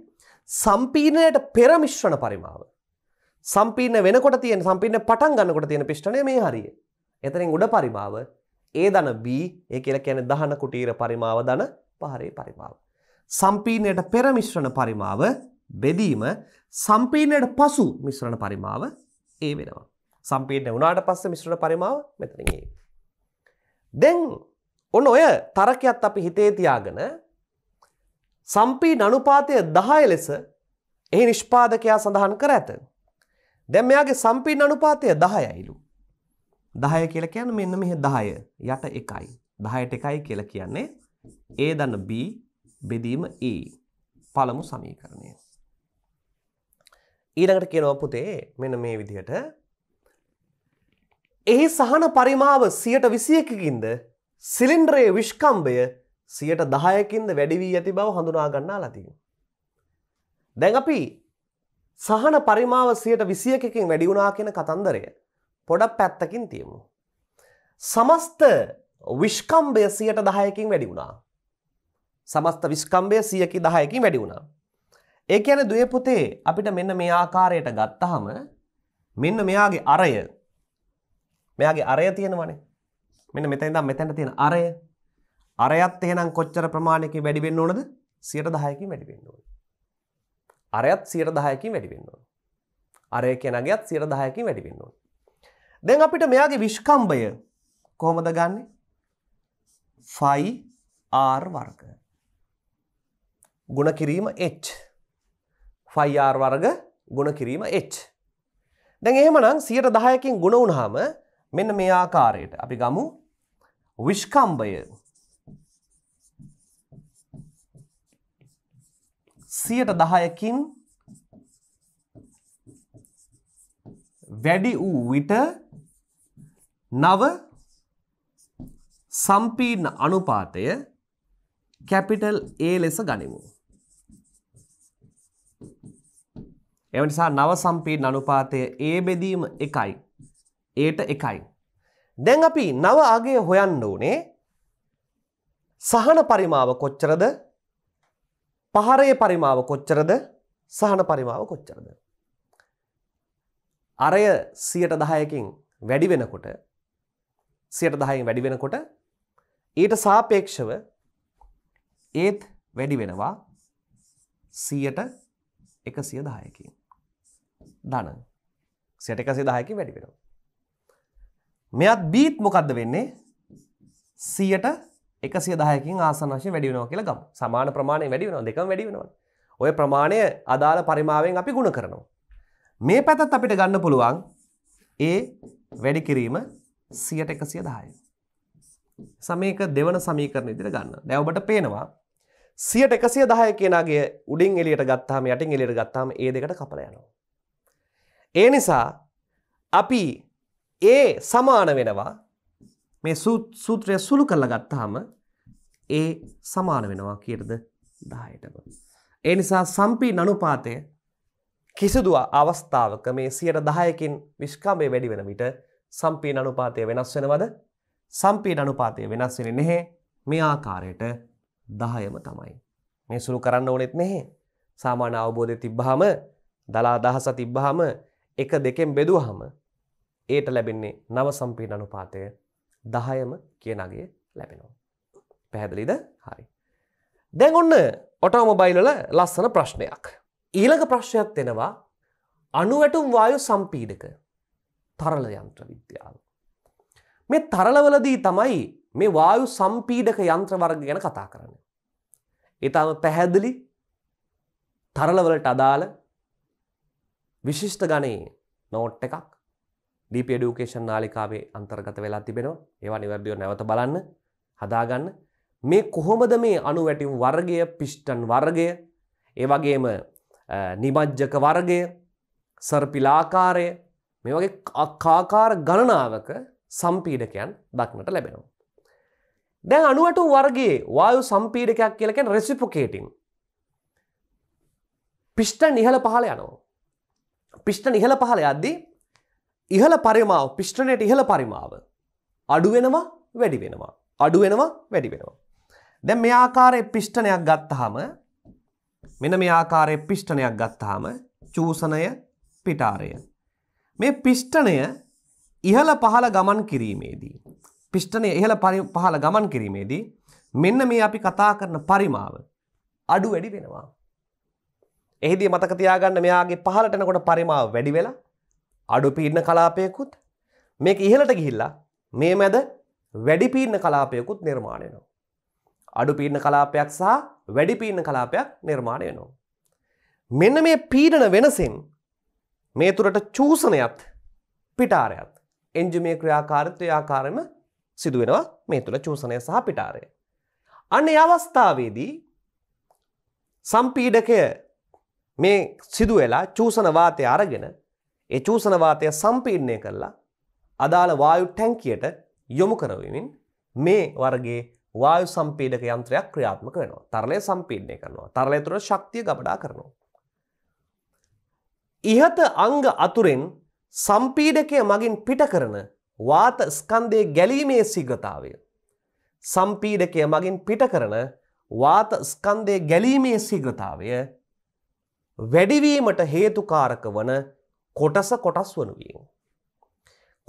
සම්පීර්ණයට පෙර මිශ්‍රණ පරිමාව. සම්පීර්ණ වෙනකොට තියෙන සම්පීර්ණ පටන් ගන්නකොට තියෙන පිෂ්ඨණය මේ හරිය. එතනින් උඩ පරිමාව ඒ ධන B ඒ කියලා කියන්නේ දහන කුටීර පරිමාව ධන පහරේ පරිමාව. සම්පීර්ණයට පෙර මිශ්‍රණ පරිමාව බෙදීම සම්පීර්ණයට පසු මිශ්‍රණ පරිමාව ඒ වෙනවා. සම්පීර්ණ වුණාට පස්සේ මිශ්‍රණ පරිමාව මෙතනින් ඒ. දැන් ඔන්න ඔය තරකයත් අපි හිතේ තියාගෙන සම්පී නනුපාතය දහය ලෙස එහි නිෂ්පාදකයා සඳහන් කර ඇත. දැම් මෙයාගේ සම්පී නනුපාතය දහයයිලු. දහය කියල කියන්න මෙන්න මෙහ දහය යට එකයි. දහයට එකයි කියල කියන්නේ ඒ දන්න B බෙදීම E පළමු සමීකරණය. ඊළඟට කියනව පුතේ මෙන මේ විදිහට එහි සහන පරිමාව සියට විසියකින්ද සිලින්ඩරයේ විශ්කම්භය සියට දහයකින්ද වැඩිවී ඇති බව හඳුනාගන්නා ලතිී. දැන් අපි සහන පරිමාව සියට විසියකින් වැඩිවුනා කියෙන කතන්දරය පොඩක් පැත්තකින් තියමු. සමස්ත විශ්කම්භය සියට දහයකින් වැඩි වුණා. සමස්ත විශ්කම්භය සියකි දහයකින් වැඩි වුණා. ඒක යන දුවපුතේ අපිට මෙන්න මේ ආකාරයට ගත්තහම මෙන්න මෙයාගේ අරය මෙයාගේ අරය තියෙනවනේ මෙන්න මෙතැන් දම් මෙතැන තියෙන අරය අරයත් එහෙනම් කොච්චර ප්‍රමාණයකින් වැඩිවෙන්න ඕනද සියට දහයකින් වැඩිවෙන්න ඕන අරයත් සියට දහයකින් වැඩිවෙන්න ඕන අරය කෙනගේත් සියට දහයකින් වැඩිවෙන්න ඕන දැන් අපිට මෙයාගේ විශ්කම්භය කොහොමද ගන්න ෆයි ආර් වර්ග ගුණ කිරීම එච් ෆයිආර් වර්ග ගුණ කිරීම එච් දැන් එහෙමනම් සියට දහයකින් ගුණ වුණහම මෙන්න මේ ආකාරයට අපි ගමු විෂ්කම්භය සියට දහයකින් වැඩි වූ විට නව සම්පීර්ණ අනුපාතය කැපිටල් ඒ ලෙස ගනිමු. එවනිසා නව සම්පීර්ණ අනුපාතය ඒ බෙදීම එකයි ඒට එකයි. දැන් අපි නව අගේ හොයන්න ඕනේ සහන පරිමාව කොච්චරද පහරේ පරිමාව කොච්චරද සහන පරිමාව කොච්චරද. අරය සියට දහයකින් වැඩි වෙනකොට සියට දහයින් වැඩි වෙනකොට ඊට සාපේක්ෂව ඒත් වැඩි වෙනවා සියට එකසිය දායකින්. දන සියට එකසි දායකින් වැඩි වෙනවා. මෙයත් බීත් මොකක්ද වෙන්නේ සියට එකසිය දායකින් ආසනශය වැඩි වෙනවා කියලා ගම් සමාන ප්‍රමාණය වැඩි වෙනවා දෙකම වැඩි වෙනවා ඔය ප්‍රමාණය අදාළ පරිමාවෙන් අපි ගුණ කරනවා මේ පැතත් අපිට ගන්න පුළුවන් ඒ වැඩි කිරීම සියට එකසිය දාය සමයක දෙවන සමීකරණ ඉදිර ගන්න දැවබට පේනවා සියට එකසිය දාය කියෙනගේ උඩින් එලියට ගත්තාම යටින් එලියට ගත්තාම ඒ දෙකට කපලයනවා ඒ නිසා අපි ඒ සමාන වෙනවා මේ සූත්‍රය සුළු කරලා ගත්තාම ඒ සමාන වෙනවා කීයටද 10ටම. ඒ නිසා සම්පීන අනුපාතය කිසිදු අවස්ථාවක මේ 10%කින් විස්කම්භය වැඩි වෙන විට සම්පීන අනුපාතය වෙනස් වෙනවද? සම්පීන අනුපාතය වෙනස් වෙන්නේ නැහැ. මේ ආකාරයට 10ම තමයි. මේ සුළු කරන්න ඕනෙත් නැහැ. සාමාන්‍ය අවබෝධය තිබ්බහම දලා දහස තිබ්බහම එක දෙකෙන් බෙදුවහම ඒට ලැබෙන්නේ නව සම්පීට අනුපාතය දහයම කියනගේ ලැබෙනවා. පැහැදිලිද හරි. දැන් ඔන්න ඔටෝමොබයිල්ල ලස්සන ප්‍රශ්නයක්. ඊළඟ ප්‍රශ්නයක් වෙනවා අනුවැටුම් වායු සම්පීඩක තරල යන්ත්‍ර විද්‍යාව. මේ තරලවලදී තමයි මේ වායු සම්පීඩක යන්ත්‍ර වර්ග ගැන කතා කරන්න. ඉතාම පැහැදිලි තරලවලට අදාළ විශිෂ්ට ගණයේ නෝට් එකක් ඩීප ඩියුකේෂන් නාලිකාවේ අන්තර්ගත වෙලා තිබෙනවා ඒවා නිවැරදිව නැවත බලන්න හදාගන්න මේ කොහොමද මේ අණුවැටිම් වර්ගය පිෂ්ටන් වර්ගය ඒ වගේම නිමජ්ජක වර්ගය සර්පිලාකාරය මේ වගේ අක්කාකාර ගණනාවක සම්පීඩකයන් දක්නට ලැබෙනවා. දැන් අනුවට වර්ගේ වායු සම්පීඩකයක් කියලකෙන් රෙසිපොකේටින්. පිෂ්ට නිහල පහල යනවා. පිෂ්ට නිහල පහල අද්දී ඉහළ පරිමාව පිෂ්ටනයට ඉහළ පරිමාව අඩුවෙනවා වැඩි වෙනවා අඩුවෙනවා වැඩි වෙනවා. දැන් මේ ආකාරයේ පිෂ්ටනයක් ගත්තාම මෙන්න මේ ආකාරයේ පිෂ්ටනයක් ගත්තාම චූසණය පිටාරය මේ පිෂ්ටනය ඉහළ පහළ ගමන් කිරීමේදී පිෂ්ටනය ඉහළ පහළ ගමන් කිරීමේදී මෙන්න මේ අපි කතා කරන පරිමාව අඩු වැඩි වෙනවා. එහිදී මතක තියාගන්න මෙයාගේ පහළට යනකොට පරිමාව වැඩි වෙලා අඩු පීන්න කලාපයකුත් මේක ඉහලට ගිහිල්ලා මේ මැද වැඩි පීන්න කලාපයකුත් නිර්මාණයනවා. අඩු පීන්න කලාපයක් සහ වැඩි පීන්න කලාපයක් නිර්මාණය වෙනවා. මෙන්න මේ පීඩන වෙනසෙන් මේ තුරට චූසනයත් පිටාරයත් එන්ජිමේ ක්‍රියාකාරිත්වය ආකාරම සිදු වෙනවා මේ තුළ චූසනය සහ පිටාරය. අන්න ඒ අවස්ථාවේදී සම්පීඩකය මේ සිදු වෙලා චූසන වාතය අරගෙන ඒ චූසන වාතය සම්පීඩනය කරලා අදාළ වායු ටැංකියට යොමු කරවමින් මේ වර්ගයේ වායු සම්පීඩක යන්ත්‍රයක් ක්‍රියාත්මක වෙනවා. තරලය සම්පීඩනය කරනවා. තරලය තුළ ශක්තිය ගබඩා කරනවා. ඉහත අංග අතුරෙන් සම්පීඩකය මගින් පිට කරන වාත ස්කන්ධයේ ගැලීමේ ශීඝ්‍රතාවය සම්පීඩකය මගින් පිට කරන වාත ස්කන්ධයේ ගැලීමේ ශීඝ්‍රතාවය වැඩිවීමට හේතුකාරක වන කොටස කොටස් වනුවීම.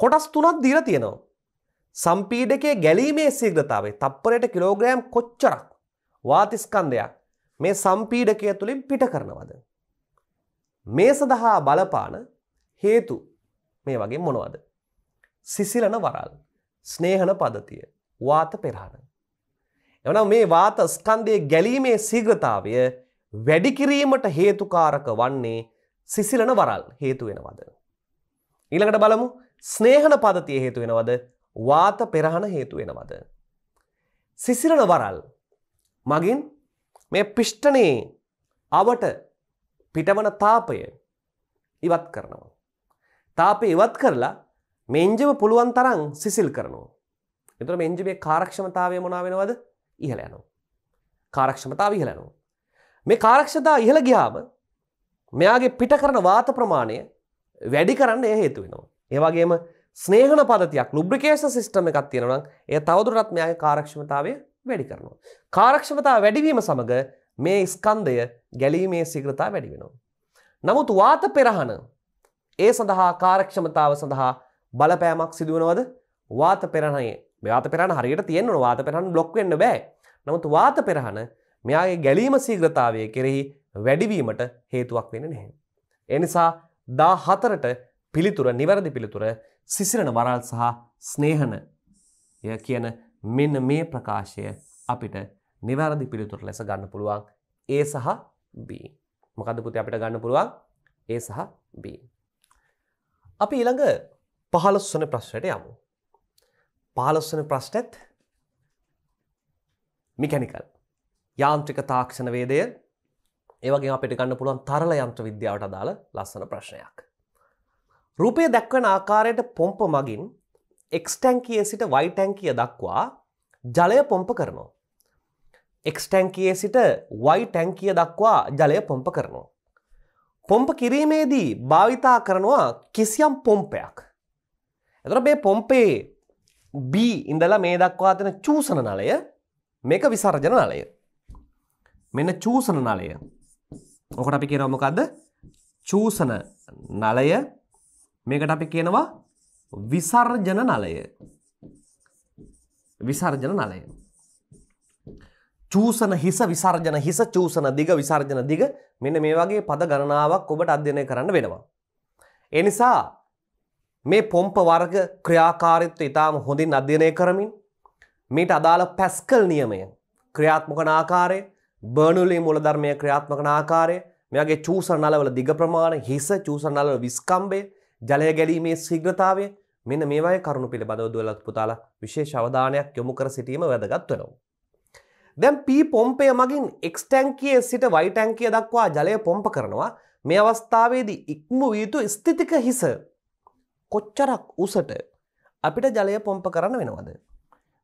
කොටස් තුනක් දීර තියෙනවා. සම්පීඩකේ ගැලීමේ සීග්‍රතාවේ තප්පරයට කිලෝග්‍රෑම් කොච්චරක් වාතිස්කන්ධයක් මේ සම්පීඩකය තුළින් පිට කරනවද. මේ සඳහා බලපාන හේතු මේ වගේ මොනවද. සිසිලන වරල් ස්නේහන පදතිය වාත පෙරහන. එවන මේ වාත ස්කන්දය ගැලීමේ සීග්‍රතාවය වැඩිකිරීමට හේතුකාරක වන්නේ සිසිලන වරල් හේතු වෙනවද. ඊළඟට බලමු ස්නේහන පදතිය හේතු වෙනවද වාත පෙරහන හේතු වෙනවද. සිසිලන වරල් මගින් මේ පිෂ්ටනයේ අවට පිටවන තාපය ඉවත් කරනවා. තාපය ඉවත් කරලා මෙන්ජම පුළුවන් තරම් සිසිල් කරනවා. එතුර මෙන්ජමේ කාරක්ෂමතාවය මොනා වෙනවද ඉහල යනවා. කාරක්ෂමතාව ඉහලනවා. මේ කාරක්ෂතා ඉහළ ගියාම මෙයාගේ පිට කරන වාත ප්‍රමාණය වැඩි කරන්න ඒ හේතු වෙනවා. ඒවගේම ස්නේහන පදතියක් ලුබ්‍රිකේෂ සිිස්ටම එකක් තියෙනනම් ඒ තවදුරත් මෙයාගේ කාරක්ෂමතාවය වැඩි කරනවා. කාරක්ෂමතා වැඩිවීම සමඟ මේ ස්කන්දය ගැලීමේ සිග්‍රතා වැඩි වෙනවා. නමුත් වාත පෙරහන ඒ සඳහා කාරක්ෂමතාව සඳහා බලපෑමක් සිදුවනවද වාත පෙරණයේ වාත පෙරණ හරියට තියෙන්වන වාත පෙරහන් බ්ලොක් වෙන්න බෑ නමුත් වාත පෙරහන මෙයාගේ ගැලීම සීග්‍රතාවය කෙරෙහි වැඩිවීමට හේතුවක් වෙන නැහැ. එනිසා දා හතරට පිළිතුර නිවැරදි පිළිතුර සිසිරණ වරල් සහ ස්නේහන ය කියන මෙන්න මේ ප්‍රකාශය අපිට නිවැරදි පිළිතුර ලෙස ගන්න පුළුවන් ඒ සහ B. මොකද පුතේ අපිට ගන්න පුළුවන් ඒ සහ B. අපි ඊළඟ පහලොස්වන ප්‍රශ්නයට යමු. පහලොස්වන ප්‍රශ්නෙත් මිකැනිකල් යාන්ත්‍රික තාක්ෂණවේදය ඒවගේ අපිට ගන්න පුළුවන් තරල යන්ත්‍ර විද්‍යාවට අදාළ ලස්සන ප්‍රශ්නයක්. රූපය දැක්වන ආකාරයට පොම්ප මගින් එක්ස්ටැන්කිය සිට වයිටැන්කිය දක්වා ජලය පොම්ප කරනවා. එක්ස්ටැන්කිය සිට වයිටැන්කිය දක්වා ජලය පොම්ප කරනවා. පොම්ප කිරීමේදී භාවිතා කරනවා කිසියම් පොම්පයක්. එතර මේ පොම්පේ බී ඉඳලා මේ දක්වා අතන චූසන නලය මේක විසර්ජන නලය. මෙන්න චූසන නලය ඕකට අපි කියනවා මොකද්ද? චූසන නලය. මේකට අපි කියනවා විසර්ජන නලය. විසර්ජන නලය. චූසන හිස විසර්ජන හිස චූසන දිග විසර්ජන දිග මෙන්න මේ වගේ පද ගණනාවක් ඔබට අධ්‍යයනය කරන්න වෙනවා. ඒ නිසා මේ පොම්ප වර්ග ක්‍රියාකාරීත්වය ඉතාම හොඳින් අධ්‍යයනය කරමින් මේට අදාළ පැස්කල් නියමය ක්‍රියාත්මක ආකාරය බර්නුලි මුලධර්මය ක්‍රියාත්මකන ආකාරය මෙයාගේ චූසන් අලවල දිග ප්‍රමාණ හිස චූසන් අලවල විස්කම්බය ජලය ගැලීමේ ශීඝ්‍රතාවය මෙන්න මේවායි කරුණු පිළිබඳව දුවලත් පුතාලා විශේෂ අවධානයක් යොමු කර සිටීම වැදගත් වෙනවා. දැන් P පොම්පය මගින් X ටැංකියේ සිට Y ටැංකිය දක්වා ජලය පොම්ප කරනවා. මේ අවස්ථාවේදී ඉක්ම විය යුතු ස්ථිතික හිස කොච්චරක් උසට අපිට ජලය පොම්ප කරන්න වෙනවද?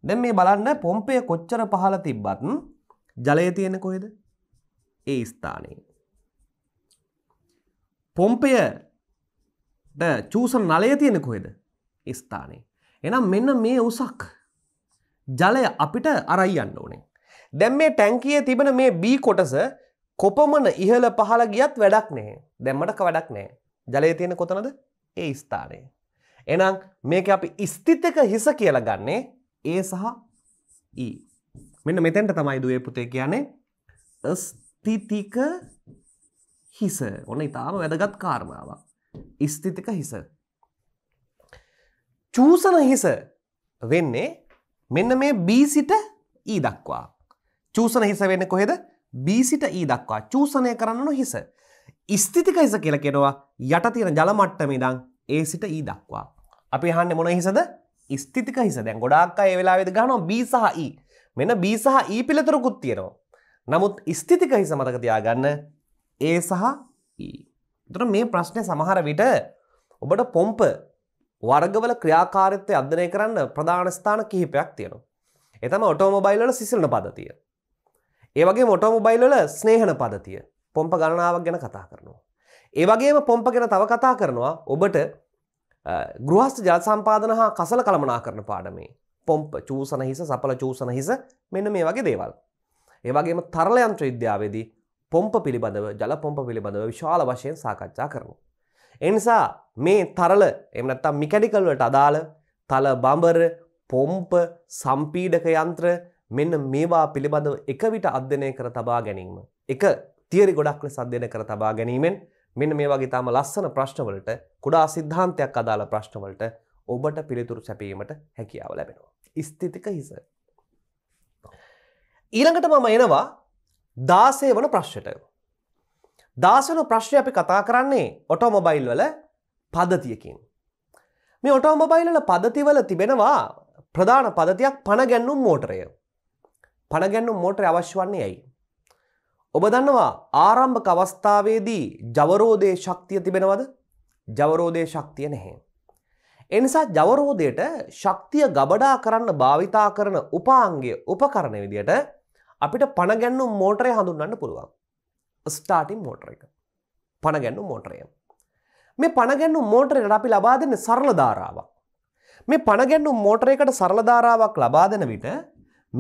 දැන් මේ බලන්න පොම්පය කොච්චර පහළ තිබ්බත් ජලය තියෙන කොහෙද ඒ ස්ථානයේ පොම්පයට චූස නලය තියෙන කොහෙද ස්ථානයේ එනම් මෙන්න මේ උසක් ජලය අපිට අරයි යන්න ඕනේ දැම් මේ ටැංකිය තිබෙන මේ බී කොටස කොපමන ඉහළ පහළ ගියත් වැඩක් නෑ දැම්මටක වැඩක් නෑ ජලය තියෙන කොතනද ඒ ස්ථානය එනම් මේක අපි ස්ථිතක හිස කියලා ගන්නේ ඒ සහ ඊ e. මෙන්න මෙතැන්ට තමයි දුවේ පුතේ කියන්නේ ස්තිතික හිස ඔන්න ඉතාම වැදගත් කාරණාවක් ස්තිතික හිස චූසන හිස වෙන්නේ මෙන්න මේ බීසිට ඊ e දක්වා චූසන හිස වෙන්න කොහෙද බීසිට ඊ e දක්වා චූසනය කරන්නනු හිස ස්තිතික හිස කියල කෙනවා යට තියෙන ජලමට්ටම ඉඩං ඒ සිට ඊ e දක්වා අපි හන්න මොන හිසද ස්තිතික හිස දැන් ගොඩාක් අය වෙලාවෙද ගහනවා බී සහ ඊ මෙන B සහ E පිළිතුරකුත් තියෙනවා. නමුත් ස්ථිතික හිස මතක තියාගන්න A සහ E. එතකොට මේ ප්‍රශ්නේ සමහර විට ඔබට පොම්ප වර්ගවල ක්‍රියාකාරීත්වය අධ්‍යයනය කරන්න ප්‍රධාන ස්ථාන කිහිපයක් තියෙනවා. ඒ තමයි ඔටෝමොබයිල් වල සිසිලන පද්ධතිය. ඒ වගේම ඔටෝමොබයිල් වල ස්නේහන පද්ධතිය. පොම්ප ගණනාවක් ගැන කතා කරනවා. ඒ වගේම පොම්ප ගැන තව කතා කරනවා ඔබට ගෘහස්ථ ජල සම්පාදන හා කසල කළමනාකරණ පාඩමේ පොම්ප චූසන හිස සපල චූසන හිස මෙන්න මේ වගේ දේවල්. ඒවගේම තරලයන්ත්‍ර විද්‍යාවේදී පොම්ප පිළිබඳව ජල පොම්ප පිළිබඳව විශාල වශයෙන් සාකච්ඡා කරනු. එනිසා මේ තරල එමනත්තම් මිකැඩිකල්වට අදාළ තල බඹර පොම්ප සම්පීඩක යන්ත්‍ර මෙන්න මේවා පිළිබඳව එක විට අධ්‍යනය කර තබා ගැනීම. එක තියරි ගොඩක් ලෙස අධ්‍යයන කර තබා ගැනීමෙන් මෙන්න මේ වගේ තාම ලස්සන ප්‍රශ්නවලට කුඩා සිද්ධාන්තයක් අදාළ ප්‍රශ්නවලට ඔබට පිළිතුරු සැපීමට හැකියාව ලැබෙනවා. ස්ථිතික හිස. ඊළඟට මම එනවා දාසය වන ප්‍රශ්යට. දාසනු ප්‍රශ්ය අපි කතා කරන්නේ ඔටෝමොබයිල් වල පදතියකින්. මේ ඔටෝමොබයිල්ල පදතිවල තිබෙනවා ප්‍රධාන පදතියක් පණගැන්නුම් මෝටරය. පණගැන්නුම් මෝටරය අවශ්‍ය වන්නේ ඇයි. ඔබ දන්නවා ආරම්භක අවස්ථාවේදී ජවරෝධය ශක්තිය තිබෙනවද ජවරෝධය ශක්තිය නැහැ. එනිසා ජවරෝධයට ශක්තිය ගබඩා කරන්න භාවිතා කරන උපාංගය උපකරණ විදියට අපිට පණගැන්නු මෝටරය හඳුන්වන්න පුළුවන්. ස්ටාටිම් මෝටර එක. පණගැන්නු මෝටරය. මේ පණගැන්නු මෝටරයට අපි ලබා දෙන්න සරල ධාරාවක්. මේ පණගැන්නු මෝටරයකට සරල ධාරාවක් ලබා දෙන විට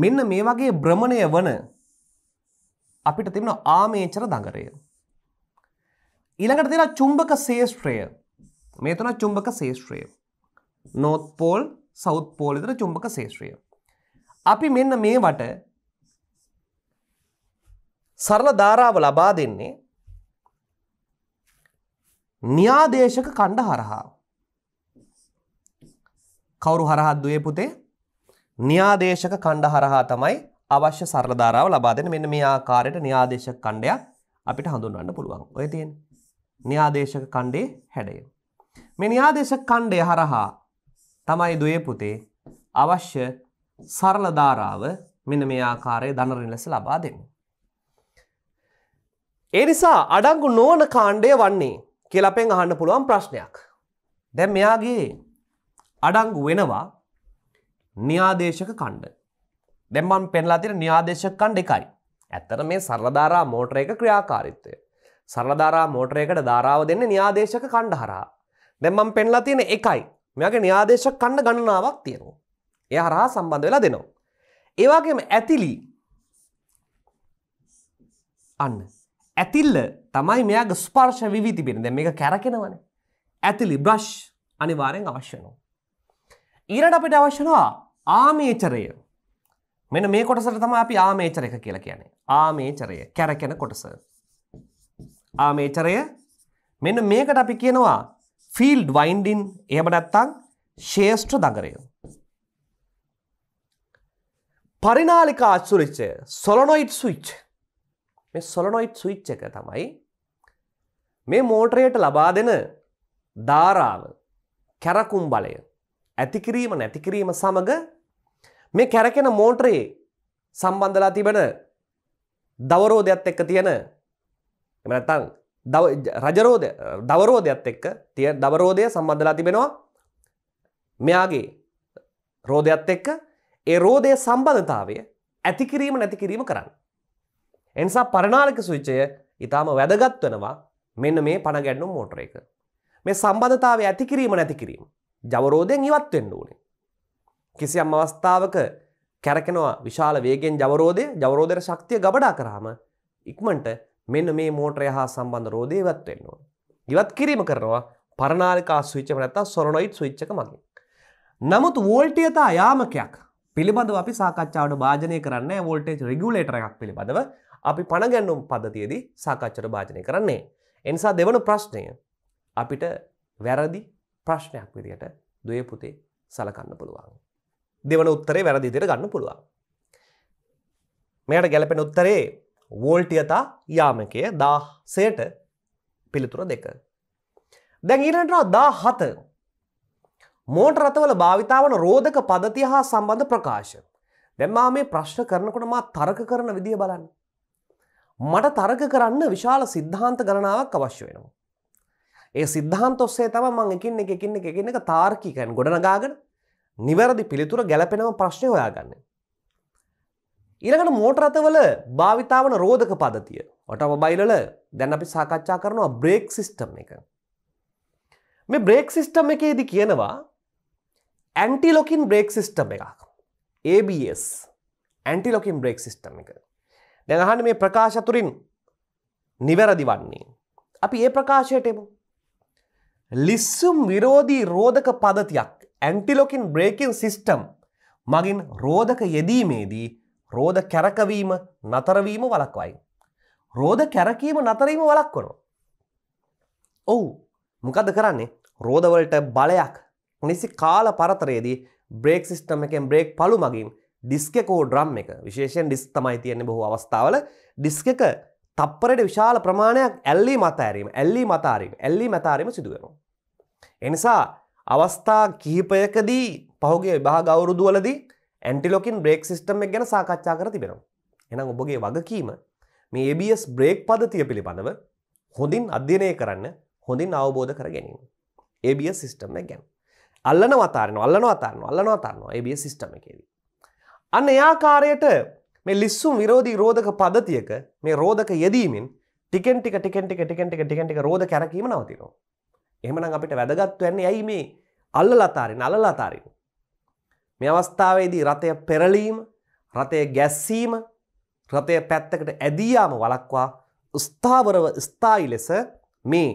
මෙන්න මේ වගේ භ්‍රමණය වන අපිට තිබෙන ආමේචර දඟරය. ඊළඟට තියෙන චුම්බක ශේෂ්ත්‍රය. මේ තුන චුම්බක ශේෂ්ත්‍රය. නෝත් පෝල් සෞත් පෝලිතර චුම්බක ශේෂත්‍රය. අපි මෙන්න මේ වට සරල ධාරාව ලබා දෙන්නේ න්‍යාදේශක කණ්ඩ හරහා. කවුරු හරහත්දුවේ පුතේ න්‍යාදේශක කණ්ඩ හරහා තමයි අවශ්‍ය සරල ධාරාව ලබා දෙන්න මෙන්න මේ ආකාරයට න්‍යාදේශක කණ්ඩයක් අපිට හඳුන්වන්න පුළුවන්. ඔය තියෙන න්‍යාදේශක කණ්ඩේ හැඩය. මේ න්‍යාදේශක කණ්ඩය හරහා තමයි දුවේ පුතේ අවශ්‍ය සරල ධාරාව මෙන්න මේ ආකාරයේ දනරින් ලෙස ලබා දෙන්නේ. ඒ නිසා අඩංගු නොවන කාණ්ඩය වන්නේ කියලා අපෙන් අහන්න පුළුවන් ප්‍රශ්නයක්. දැන් මෙයාගේ අඩංගු වෙනවා න්‍යාදේශක කණ්ඩ. දැන් මම පෙන්ලා තියෙන න්‍යාදේශක කණ්ඩ එකයි. ඇත්තට මේ සරල ධාරා මෝටර එක ක්‍රියාකාරීත්වය. සරල ධාරා මෝටරයකට ධාරාව දෙන්නේ න්‍යාදේශක කණ්ඩ හරහා. දැන් මම පෙන්ලා තියෙන එකයි මෙයාගේ න්‍යාදේශ කණ්ඩ ගණනාවක් තියෙනවා. එය හරහා සම්බන්ධ වෙලා දෙනවා. ඒවාගේම ඇතිලි අන්න. ඇතිල්ල තමයි මෙයාගේ ස්පර්ශ විවී තිබෙන දැන් මේක කැරකෙනවනේ. ඇතිලි බ්‍රෂ් අනිවාර්යෙන් අවශ්‍ය වෙනවා. ඊළඟට අපිට අවශ්‍ය වෙනවා ආමේචරය. මෙන්න මේ කොටසට තමයි අපි ආමේචර එක කියලා කියන්නේ. ආමේචරය කැරකෙන කොටස. ආමේචරය මෙන්න මේකට අපි කියනවා ෆිල්ඩ් වයින්ඩින් එහෙම නැත්තං ශේෂ්ත්‍ර දගරය. පරිනාලික අච්සුලිච්චය සොලනොයිට් සුවිච් මේ සොලනොයිට් සුවිච් එක තමයි මේ මෝටරයට ලබා දෙන ධාරාව කැරකුම් බලය ඇතිකිරීම නැතිකිරීම සමඟ මේ කැරකෙන මෝටරයේ සම්බන්ධලා තිබෙන දවරෝධයක්ත් එක්ක තියෙන එම නැත්තං රජරෝධය දවරෝධයක්ත් එක්ක තිය දවරෝධය සම්බන්ධලා තිබෙනවා මෙයාගේ රෝධයක්ත් එක්ක ඒ රෝධය සම්බධතාවය ඇතිකිරීම නැතිකිරීම කරන්න. එනිසා පරණාලක සුච්චය ඉතාම වැදගත් වනවා මෙන්න මේ පණගැන්නුම් මෝටර එක. මේ සම්බධතාවය ඇතිකිරීම නැතිකිරීම ජවරෝධයෙන් ඉවත්වෙන්න ඕනේ. කිසියම් අවස්ථාවක කැරකෙනවා විශාල වේගෙන් ජවරෝධය ජවරෝධර ශක්තිය ගබඩා කරාම ඉක්මට මෙන්න මේ මෝටරය හා සම්බන්ධ රෝධය ඉවත් වෙන්න ඕන. ඉවත් කිරීම කරනවා පරණාලිකා ස්විච් එක නැත්තම් සොලොනොයිඩ් ස්විච් එක මගින්. නමුත් වෝල්ටේතා යාමකයක් පිළිබඳව අපි සාකච්ඡාවට භාජනය කරන්නේ වෝල්ටේජ් රෙගියුලේටර් එකක් පිළිබඳව අපි පණගැන්වුම් පද්ධතියේදී සාකච්ඡාට භාජනය කරන්නේ. ඒ නිසා දෙවන ප්‍රශ්නය අපිට වැරදි ප්‍රශ්නයක් විදිහට දුවේ පුතේ සලකන්න පුළුවන්. දෙවන උත්තරේ වැරදි විදිහට ගන්න පුළුවන්. මෙයාට ගැළපෙන උත්තරේ වෝල්ටියතා යාමකය දා සේට පිළිතුර දෙක. දැන් ඊනටවා දා හත මෝට රතවල භාවිතාවන රෝධක පදති හා සම්බන්ධ ප්‍රකාශ. දැම්මා මේ ප්‍රශ්න කරනකොට මා තරක කරන විදිහ බලන්න. මට තරක කරන්න විශාල සිද්ධාන්ත ගණනාවක් අවශ්‍ය වෙනවා. ඒ සිද්ධාන්ත ඔස්සේ තම මං එකින් එක එකින් එක එකින් එක තාර්කිකයන් ගොඩනගාගෙන නිවැරදි පිළිතුර ගැලපෙනම ප්‍රශ්නය හොයාගන්නේ. ඊළඟට මෝටර රථවල භාවිතා වන රෝධක පද්ධතිය. ඔටෝමොබයිල් වල දැන් අපි සාකච්ඡා කරනවා බ්‍රේක් සිස්ටම් එක. මේ බ්‍රේක් සිස්ටම් එකේදී කියනවා ඇන්ටිලොකින් බ්‍රේක් සිස්ටම් එකක්. ABS ඇන්ටිලොකින් බ්‍රේක් සිස්ටම් එක. දැන් අහන්න මේ ප්‍රකාශ තුරින් නිවැරදි වන්නේ. අපි ඒ ප්‍රකාශයට එමු. ලිස්සුම් විරෝධී රෝධක පද්ධතියක් ඇන්ටිලොකින් බ්‍රේකින් සිස්ටම් මගින් රෝධක යෙදීමේදී රෝධ කැරකවීම නතරවීම වලක්වයි. රෝධ කැරකීම නතරීම වලක්වනවා. ඔවු මොකද කරන්නේ රෝධවලට බලයක් නිසි කාල පරතරයේදී බ්‍රේක් සිිස්ටම එකෙන් බ්‍රේක් පලු මගින් ඩිස්කකෝ ඩ්‍රම් එක විශේෂෙන් ඩිස් තමයි තියන්නේ බොහෝ අවස්ථාවල ඩිස්ක තප්පරට විශාල ප්‍රමාණයක් ඇල්ලි මතඇරීම ඇල්ලි මතාරීම ඇල්ලි මතාරීම සිදුවෙනවා. එනිසා අවස්ථා කිහිපයකදී පහුගේ විභාගවුරුදුවලදී ඇන්ටිලොකින් බ්‍රේක් සිස්ටම් එක ගැන සාකච්ඡා කර තිබෙනවා. එනම් ඔබගේ වගකීම මේ ABS බ්‍රේක් පද්ධතිය පිළිබඳව හොඳින් අධ්‍යයනය කරන්න හොඳින් අවබෝධ කර ගැනීම. ABS සිස්ටම් එක ගැන. අල්ලන අතාරන අල්ලන අතාරන අල්ලන අතාරන ABS සිස්ටම එකේදී. අන්න එයාකාරයට මේ ලිස්සුම් විරෝධී රෝධක පදතියක මේ රෝධක යෙදීමෙන් ටිකෙන් ටික ටිකෙන් ටික ටිකෙන් ටික ටිකෙන් ටික රෝධ කැරකීම නවතිනවා. එහෙමනම් අපිට වැදගත් වෙන්නේ ඇයි මේ අල්ලලා අතාරින් අල්ලලා අතාරින්. මේ අවස්ථාවේදී රථය පෙරලීම රථය ගැස්සීම රථය පැත්තකට ඇදීයාම වලක්වා ස්ථාවරව ස්ථායි ලෙස මේ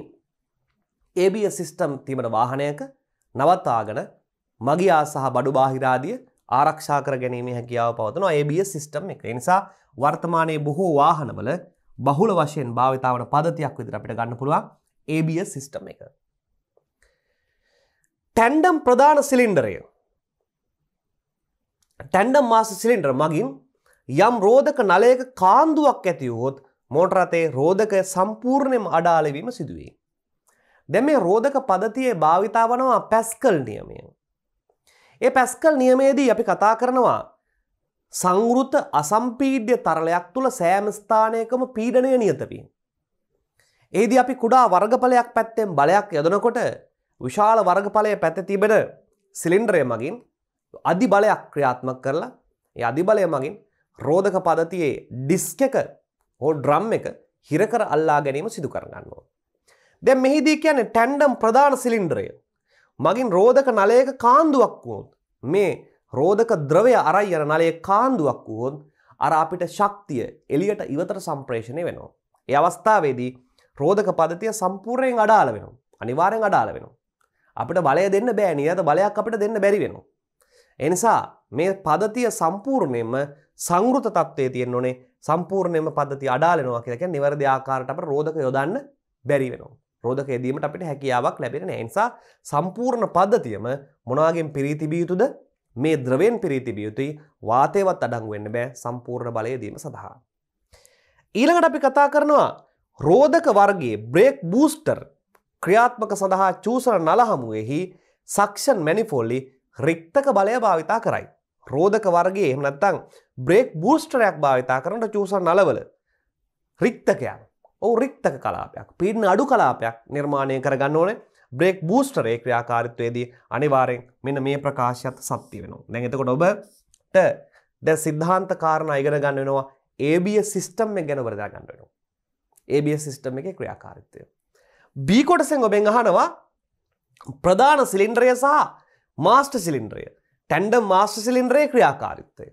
ABS සිස්ටම් තිබෙන වාහනයක නවතාගෙන මගියා සහ බඩු බාහිරාදිය ආරක්ෂා කර ගැනීමේ හැකියාව පවතනවා ABS සිස්ටම් එක. ඒ නිසා වර්තමානයේ බොහෝ වාහනවල බහුල වශයෙන් භාවිතා වන පද්ධතියක් විදිහට අපිට ගන්න පුළුවන් ABS සිස්ටම් එක. ටැන්ඩම් ප්‍රධාන සිලින්ඩරය ටැන්ඩම් මාස සිලින්ඩර් මගින් යම් රෝධක නලයක කාන්දුවක් ඇතිවුවොත් මෝටරතේ රෝධක සම්පූර්ණයම අඩාලවීම සිදුවේ. දැ මේ රෝධක පදතියේ භාවිතා වනවා පැස්කල් නියමය. ඒ පැස්කල් නියමේදී අපි කතා කරනවා සංගෘත අසම්පීඩ්‍ය තරලයක් තුළ සෑමස්ථානයකම පීඩනය නියතවී. ඒද අපි කුඩා වර්ගඵලයක් පැත්තෙන් බලයක් යදනකොට විශාල වර්ගඵලය පැත තිබෙන සිලින්ඩ්‍රය මගින් අධි බලයක් ක්‍රියාත්මක කරලා ඒ අධි බලය මගින් රෝධක පදතියේ ඩිස්ක් එක හෝ ඩ්‍රම් එක හිරකර අල්ලා ගැනීම සිදු කරගන්නවා. දැන් මෙහිදී කියන්නේ ටැන්ඩම් ප්‍රධාන සිලින්ඩරය. මගින් රෝධක නලයක කාන්දුවක් වුණොත් මේ රෝධක ද්‍රවය අරයි යන නලයේ කාන්දුවක් වුණොත් අර අපිට ශක්තිය එළියට ඉවතට සම්ප්‍රේෂණය වෙනවා. ඒ අවස්ථාවේදී රෝධක පදතිය සම්පූර්ණයෙන් අඩාල වෙනවා. අනිවාර්යෙන් අඩාල වෙනවා. අපිට බලය දෙන්න බෑ නේද? බලයක් අපිට දෙන්න බැරි වෙනවා. එනිසා මේ පදතිය සම්පූර්ණයෙන්ම සංගෘත තත්ත්වයේ තියෙන්න ඕනේ සම්පූර්ණයෙන්ම පද්ධති අඩාලනවා කියලා කියන්නේ නිවැරදි ආකාරයට අපිට රෝදක යොදන්න බැරි වෙනවා. රෝදක යෙදීමට අපිට හැකියාවක් ලැබෙන්නේ නැහැ. නිසා සම්පූර්ණ පද්ධතියම මොනවාගෙන් පිරී තිබිය යුතුද? මේ ද්‍රවයෙන් පිරී තිබිය යුතුයි. වාතයවත් අඩංගු වෙන්න බෑ සම්පූර්ණ බලය දීම සඳහා. ඊළඟට අපි කතා කරනවා රෝදක වර්ගයේ බ්‍රේක් බූස්ටර් ක්‍රියාත්මක සඳහා චූසන නල හමුවේහි සක්ෂන් මැනිෆෝල්ලි රික්තක බලය භාවිතා කරයි. රෝධක වර්ගේ එහම නැත්තං බ්‍රේක් බූස්ටරයක් භාවිතා කරනට චූසන් නලවල රික්තකයක් ඔවු රික්තක කලාපයක් පින්න අඩු කලාපයක් නිර්මාණය කරගන්න ඕනේ බ්‍රේක් බූස්ටරේ ක්‍රියාකාරිත්වයේදී අනිවාරෙන් මෙන්න මේ ප්‍රකාශයත් සත්ති වෙනවා. නැඟතකොට ඔබට ද සිද්ධාන්ත කාරණ අයිගෙන ගන්න වෙනවා ABS සිිස්ටම් එක ගැන වරදා ගන්න වෙනවා. ABS සිිස්ටම් එක ක්‍රියාකාරිත්වය. බීකොටසෙන් ඔබෙන් අහනවා ප්‍රධාන සිලින්ඩරය සහ මාස්ට සිලින්ඩ්‍රය ටැන්ඩම් මාස්ට සිලින්ඩ්‍රේ ක්‍රියාකාරිත්තය.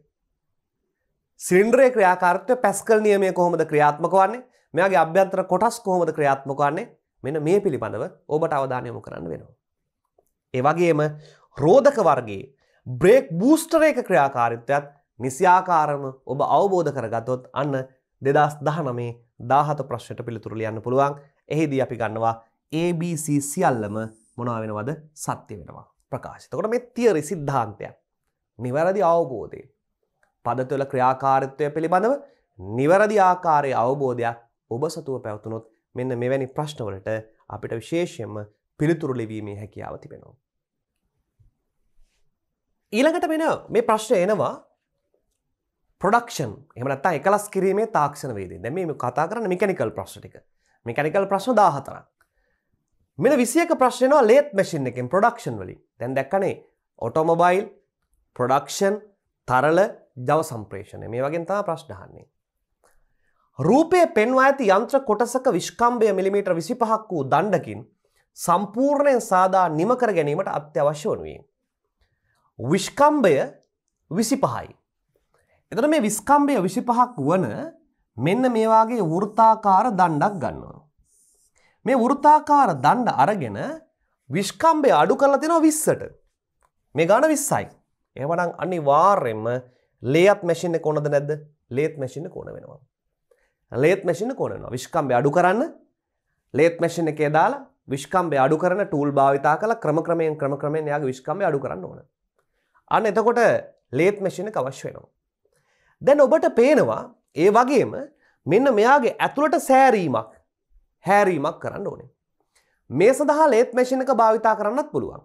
සිලින්ඩ්‍රේ ක්‍රියාකාරත්වය පැස්කල් නියමය කොහොමද ක්‍රියාත්මක වන්නේ මෙයාගේ අභ්‍යන්තර කොටස් කොහොමද ක්‍රියාත්මක වන්නේ මෙන මේ පිළිබඳව ඔබට අවධානයමු කරන්න වෙනවා. ඒවගේම රෝධක වර්ගේ බ්‍රේක් බූස්ටරේක ක්‍රියාකාරිත්වයත් නිසියාකාරම ඔබ අවබෝධ කරගතොත් අන්න දෙදස් දහනමේ දාහත ප්‍රශ්යට පිළිතුරු ලියන්න පුළුවන් එහිදී අපි ගන්නවා ABC සියල්ලම මොනවා වෙනවද සත්‍ය වෙනවා. ප්‍රකාශ. තකොට මේ තියරි සිද්ධාන්තයක්. නිවැරදි අවබෝධය. පදතුල ක්‍රියාකාරත්වය පිළිබඳව නිවැරදි ආකාරය අවබෝධයක් ඔබ සතුව පැවතුනොත් මෙන්න මෙවැනි ප්‍රශ්නවලට අපිට විශේෂයෙන්ම පිළිතුරු ලෙවීමේ හැකියාව තිබෙනවා. ඊළඟට මෙන මේ ප්‍රශ්නය එනවා ප්‍රඩක්ෂන් එමනත්තා එකලස් කිරීමේ තාක්ෂණවේදී දැම මේ කතා කරන මිකනිකල් ප්‍රශ්ටික මිකනිකල් ප්‍රශ්න දාහතරක් මෙන විසියක ප්‍රශ්නවා ලේත් මැසින් එකෙන් ප්‍රඩක්ෂන් වලින් දැන් දැක්කනේ ඔටෝමොබයිල් ප්‍රඩක්ෂන් තරල ජව සම්ප්‍රේෂණය මේ වගෙන් තම ප්‍රශ්නහන්නේ. රූපය පෙන්වා ඇති යන්ත්‍ර කොටසක විශ්කම්භය මිලිමීට විසි පහක් වූ දණ්ඩකින් සම්පූර්ණයෙන් සාදා නිමකර ගැනීමට අත්‍යවශ්‍ය වනුවේ. විශ්කම්භය විසි පහයි. එතන මේ විස්කම්භය විසි පහක් වන මෙන්න මේවාගේ වෘතාකාර දණ්ඩක් ගන්නවා. මේ වෘතාකාර දණ්ඩ අරගෙන විශ්කම්බය අඩු කරලා තියෙනවා 20ට. මේ ගාන 20යි. එහෙමනම් අනිවාර්යයෙන්ම ලේත් මැෂින් එක කොනද නැද්ද? ලේත් මැෂින් එක කොන වෙනවා. ලේත් මැෂින් එක කොන වෙනවා. විශ්කම්බය අඩු කරන්න ලේත් මැෂින් එකේ දාලා විශ්කම්බය අඩු කරන ටූල් භාවිතා කරලා ක්‍රම ක්‍රමයෙන් ක්‍රම ක්‍රමයෙන් එයාගේ විශ්කම්බය අඩු කරන්න ඕන. අන්න එතකොට ලේත් මැෂින් එක අවශ්‍ය වෙනවා. දැන් ඔබට පේනවා ඒ වගේම මෙන්න මෙයාගේ ඇතුළට සෑරීමක් හැරීමක් කරන්න ඕනේ. මේ සඳහා ලේත් මැෂින එක භාවිතා කරන්නත් පුළුවන්.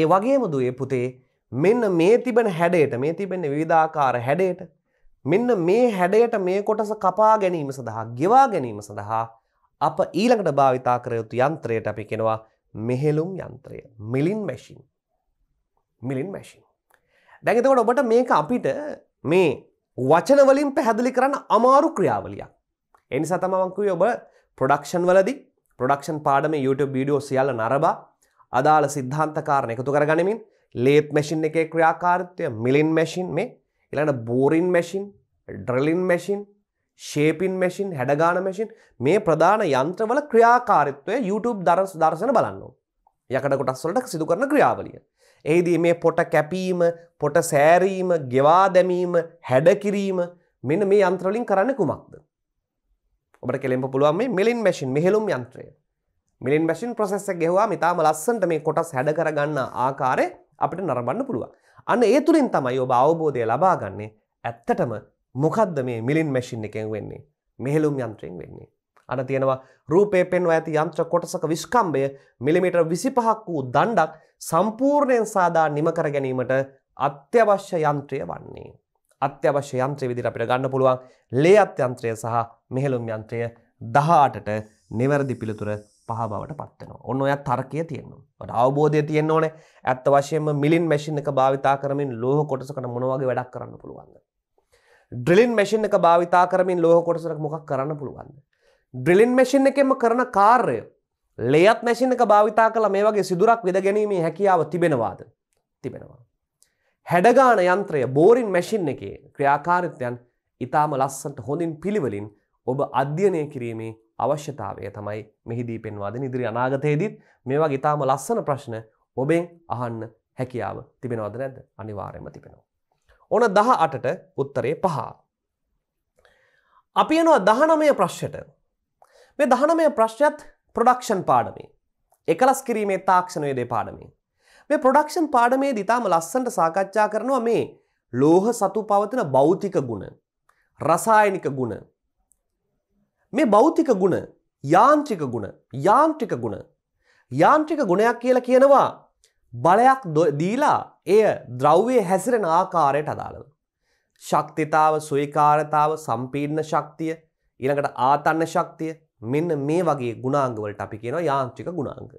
ඒ වගේම දුවේ පුතේ මෙන්න මේ තිබෙන හැඩයට මේ තිබෙන විවිධාකාර හැඩයට මෙන්න මේ හැඩයට මේ කොටස කපා ගැනීම සඳහා ගෙවා ගැනීම සඳහා අප ඊළඟට භාවිතා කරයුතු යන්ත්‍රයට අපි කෙනවා මෙහෙලුම් යන්ත්‍රය මිලින් මැෂින් මිලින් මැෂින් දැඟතකොට ඔබට මේක අපිට මේ වචනවලින් පැහැදිලි කරන්න අමාරු ක්‍රියාවලියක් එනිසා තමමංකුවේ ඔබ ප්‍රඩක්ෂන් වලදි ප්‍රඩක්ෂන් පාඩම YouTube වීඩියෝ සියල්ල නරබා අදාළ සිද්ධාන්තකාරණ එකතු කරගනිමින් ලේත් මැෂින් එකේ ක්‍රියාකාරීත්වය මිලින් මැෂින් මේ ඊළඟ boring machine drilling machine shaping machine හැඩගාන මැෂින් මේ ප්‍රධාන යන්ත්‍රවල ක්‍රියාකාරීත්වය YouTube දරස් දර්ශන බලන්න. යකඩ කොටස් වලට සිදු කරන ක්‍රියාවලිය. එහිදී මේ පොට කැපීම, පොට සෑරීම, ගෙවා දැමීම, හැඩ කිරීම මෙන්න මේ යන්ත්‍ර වලින් කරන්නේ කුමක්ද? ඔබට කෙළෙම්ප පුළුවන් මේ මිලින් මැෂින් මෙහෙලුම් යන්ත්‍රය මිලින් මැෂින් ප්‍රසෙස් එක ගෙවුවා ඉතාලම ලස්සනට මේ කොටස් හැඩ කරගන්න ආකාරය අපිට නරඹන්න පුළුවන්. අන්න ඒ තුලින් තමයි ඔබ අවබෝධය ලබා ගන්නේ ඇත්තටම මොකද්ද මේ මිලින් මැෂින් එකෙන් වෙන්නේ? මෙහෙලුම් යන්ත්‍රයෙන් වෙන්නේ. අර තියෙනවා රූපේ පෙන්වා ඇති යන්ත්‍ර කොටසක විස්කම්භය මිලිමීටර් 25ක් වූ දණ්ඩක් සම්පූර්ණයෙන් සාදා නිම කර ගැනීමට අත්‍යවශ්‍ය යන්ත්‍රය වන්නේ. අත්‍යවශ්‍ය යන්ත්‍රය විදිහට අපිට ගන්න පුළුවන් ලේ අත්‍යන්ත්‍රය සහ මෙහෙලුම් යන්ත්‍රය 18ට නිවැරදි පිළිතුර පහ බවට පත් වෙනවා. ඔන්න ඔය තර්කය තියෙනවා. ඔයාලට අවබෝධය තියෙන්න ඕනේ. ඇත්ත වශයෙන්ම මිලින් මැෂින් එක භාවිතා කරමින් ලෝහ කොටසකට මොන වගේ වැඩක් කරන්න පුළුවන්ද? ඩ්‍රිලින් මැෂින් එක භාවිතා කරමින් ලෝහ කොටසකට මොකක් කරන්න පුළුවන්ද? ඩ්‍රිලින් මැෂින් එකෙන්ම කරන කාර්යය ලේයත් මැෂින් එක භාවිතා කළා මේ වගේ සිදුරක් විද ගැනීමේ හැකියාව තිබෙනවාද? තිබෙනවා. හැඩගාන යන්ත්‍රය බෝරින් මැසින් එකේ ක්‍රියාකාරිත්වයන් ඉතාම ලස්සන්ට හොඳින් පිළිවලින් ඔබ අධ්‍යයනය කිරීමේ අවශ්‍යතාවය තමයි මෙහිදී පෙන්වාද ඉදිරි අනාගතයේදීත් මේවා ඉතාම ලස්සන ප්‍රශ්න ඔබෙන් අහන්න හැකියාව තිබෙනවද නැද්ද අනිවාර්යම තිබෙනවා. ඕන දහ අටට උත්තරේ පහ. අපි එනවා දහනමය ප්‍රශ්යට. මේ දහනමය ප්‍රශ්යත් ප්‍රඩක්ෂන් පාඩමේ. එකලස් කිරීමේ තාක්ෂණයේදේ පාඩමේ. මේ ප්‍රොඩක්ෂන් පාඩමේ දිතාම ලස්සන්ට සාකච්ඡා කරනවා මේ ලෝහ සතු පවතින භෞතික ගුණ රසායනික ගුණ මේ භෞතික ගුණ යාන්ත්‍රික ගුණ යාන්ත්‍රික ගුණ යාන්ත්‍රික ගුණයක් කියලා කියනවා බලයක් දීලා එය ද්‍රව්‍යයේ හැසිරෙන ආකාරයට අදාළව ශක්තිතාව සුවිකාරතාව සම්පීර්ණ ශක්තිය ඊළඟට ආතන්න ශක්තිය මෙන්න මේ වගේ ගුණාංගවලට අපි කියනවා යාන්ත්‍රික ගුණාංග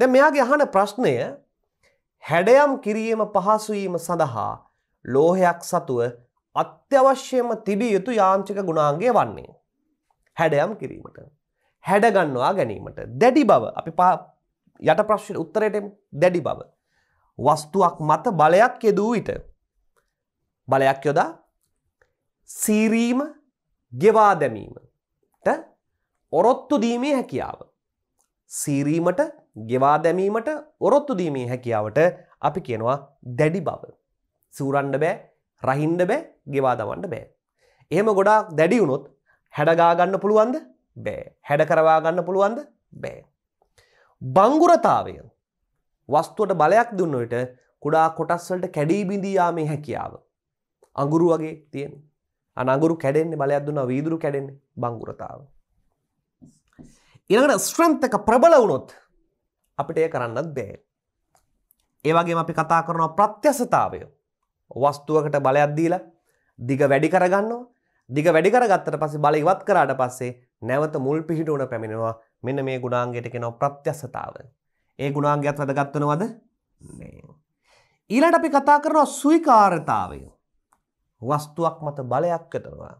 දැ මෙයාගේ අහන ප්‍රශ්නය හැඩයම් කිරීම පහසුවීම සඳහා ලෝහයක් සතුව අත්‍යවශ්‍යම තිබිය යුතු යාංචික ගුණාන්ගේ වන්නේ. හැඩයම් කිරීමට. හැඩගන්නවා ගැනීමට දැඩි බව අපි යට ප්‍රශ්න උත්තරයට දැඩි බව. වස්තුවක් මත බලයක් යෙදූ විට. බලයක් යොදා සීරීම ගෙවා දැමීමට ඔරොත්තු දීමේ හැකියාව. සීරීමට ගෙවා දැමීමට ඔරොත්තු දීමේ හැකියාවට අපි කියනවා දැඩි බව. සූරන්ඩ බෑ රහින්ඩ බෑ ගෙවා දවන්න බෑ. එහෙම ගොඩාක් දැඩි වුණොත් හැඩගාගන්න පුළුවන්ද බෑ හැඩ කරවාගන්න පුළුවන්ද බෑ. බංගුරතාවය වස්තුවට බලයක් දුන්නට කුඩා කොටස්වලට කැඩීබිඳීයාමේ හැකියාව. අඟුරු වගේ තියෙන අනගුරු කැඩෙන්නේ බලයක් දුන්න වීදුරු කැඩෙන්නේ බංගුරතාව. ඉළඟට ස්ත්‍රන්ත එක ප්‍රබල වුණොත් අපිට ඒ කරන්නත් බෑ. ඒවගේ අපි කතා කරනවා ප්‍රත්‍යසතාවය වස්තුවකට බලයක්දීලා දිග වැඩි කරගන්නවා දිග වැඩි කරගත්තට පස්සේ බල ඉවත් කරාට පස්සේ නැවත මුල් පිහිටුවන පැමිණෙනවා මෙන්න මේ ගුණාංගයට කෙනව ප්‍රත්‍යසතාව. ඒ ගුණාංගයත් වැදගත් වෙනවද? ඊළඟට අපි කතා කරනවා ස්වීකාරතාවය. වස්තුවක් මත බලයක් කරනවා.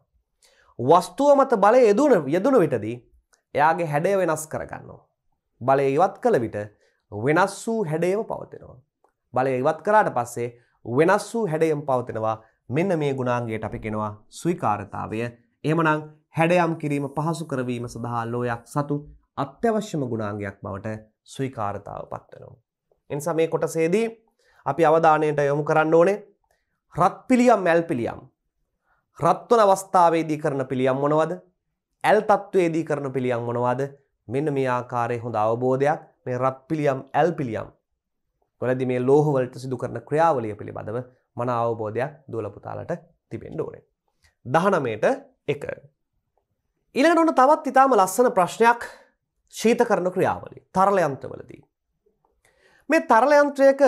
වස්තුව මත බලය යෙදුන යෙදුන විටදී එයාගේ හැඩය වෙනස් කරගන්නවා. බලය ඉවත් කළ විට වෙනස් වූ හැඩයම පවතිනවා. බලය ඉවත් කරාට පස්සේ වෙනස් වූ හැඩයම් පවතිනවා මෙන්න මේ ගුණාංගයට අපි කෙනවා ස්විකාරතාවය. එහෙමනම් හැඩයම් කිරීම පහසු කරවීම සඳහා ලෝයක් සතු අත්‍යවශ්‍යම ගුණාංගයක් බවට ස්විකාරතාව පත්වනවා. එනිසා මේ කොටසේදී අපි අවධානයට යොමු කරන්න ඕනේ රත් පිළියම් මැල් පිළියම්. රත්වන අවස්ථාවේදී කරන පිළියම් මොනවද? ඇල් තත්ත්වයේදී කරන පිළියම් මොනවාද? මෙන්න මේ ආකාරයේ හොඳ අවබෝධයක් මේ රත් පිළියම් ඇල් පිළියම් වලදී මේ ලෝහ වලට සිදු කරන ක්‍රියාවලිය පිළිබඳව මන අවබෝධයක් දුවල පුතාලට තිබෙන්න ඕනේ. 19ට 1. ඊළඟට ඔන්න තවත් ඊටාම ලස්සන ප්‍රශ්නයක් ශීත කරන ක්‍රියාවලිය තරල යන්ත්‍රවලදී. මේ තරල යන්ත්‍රයක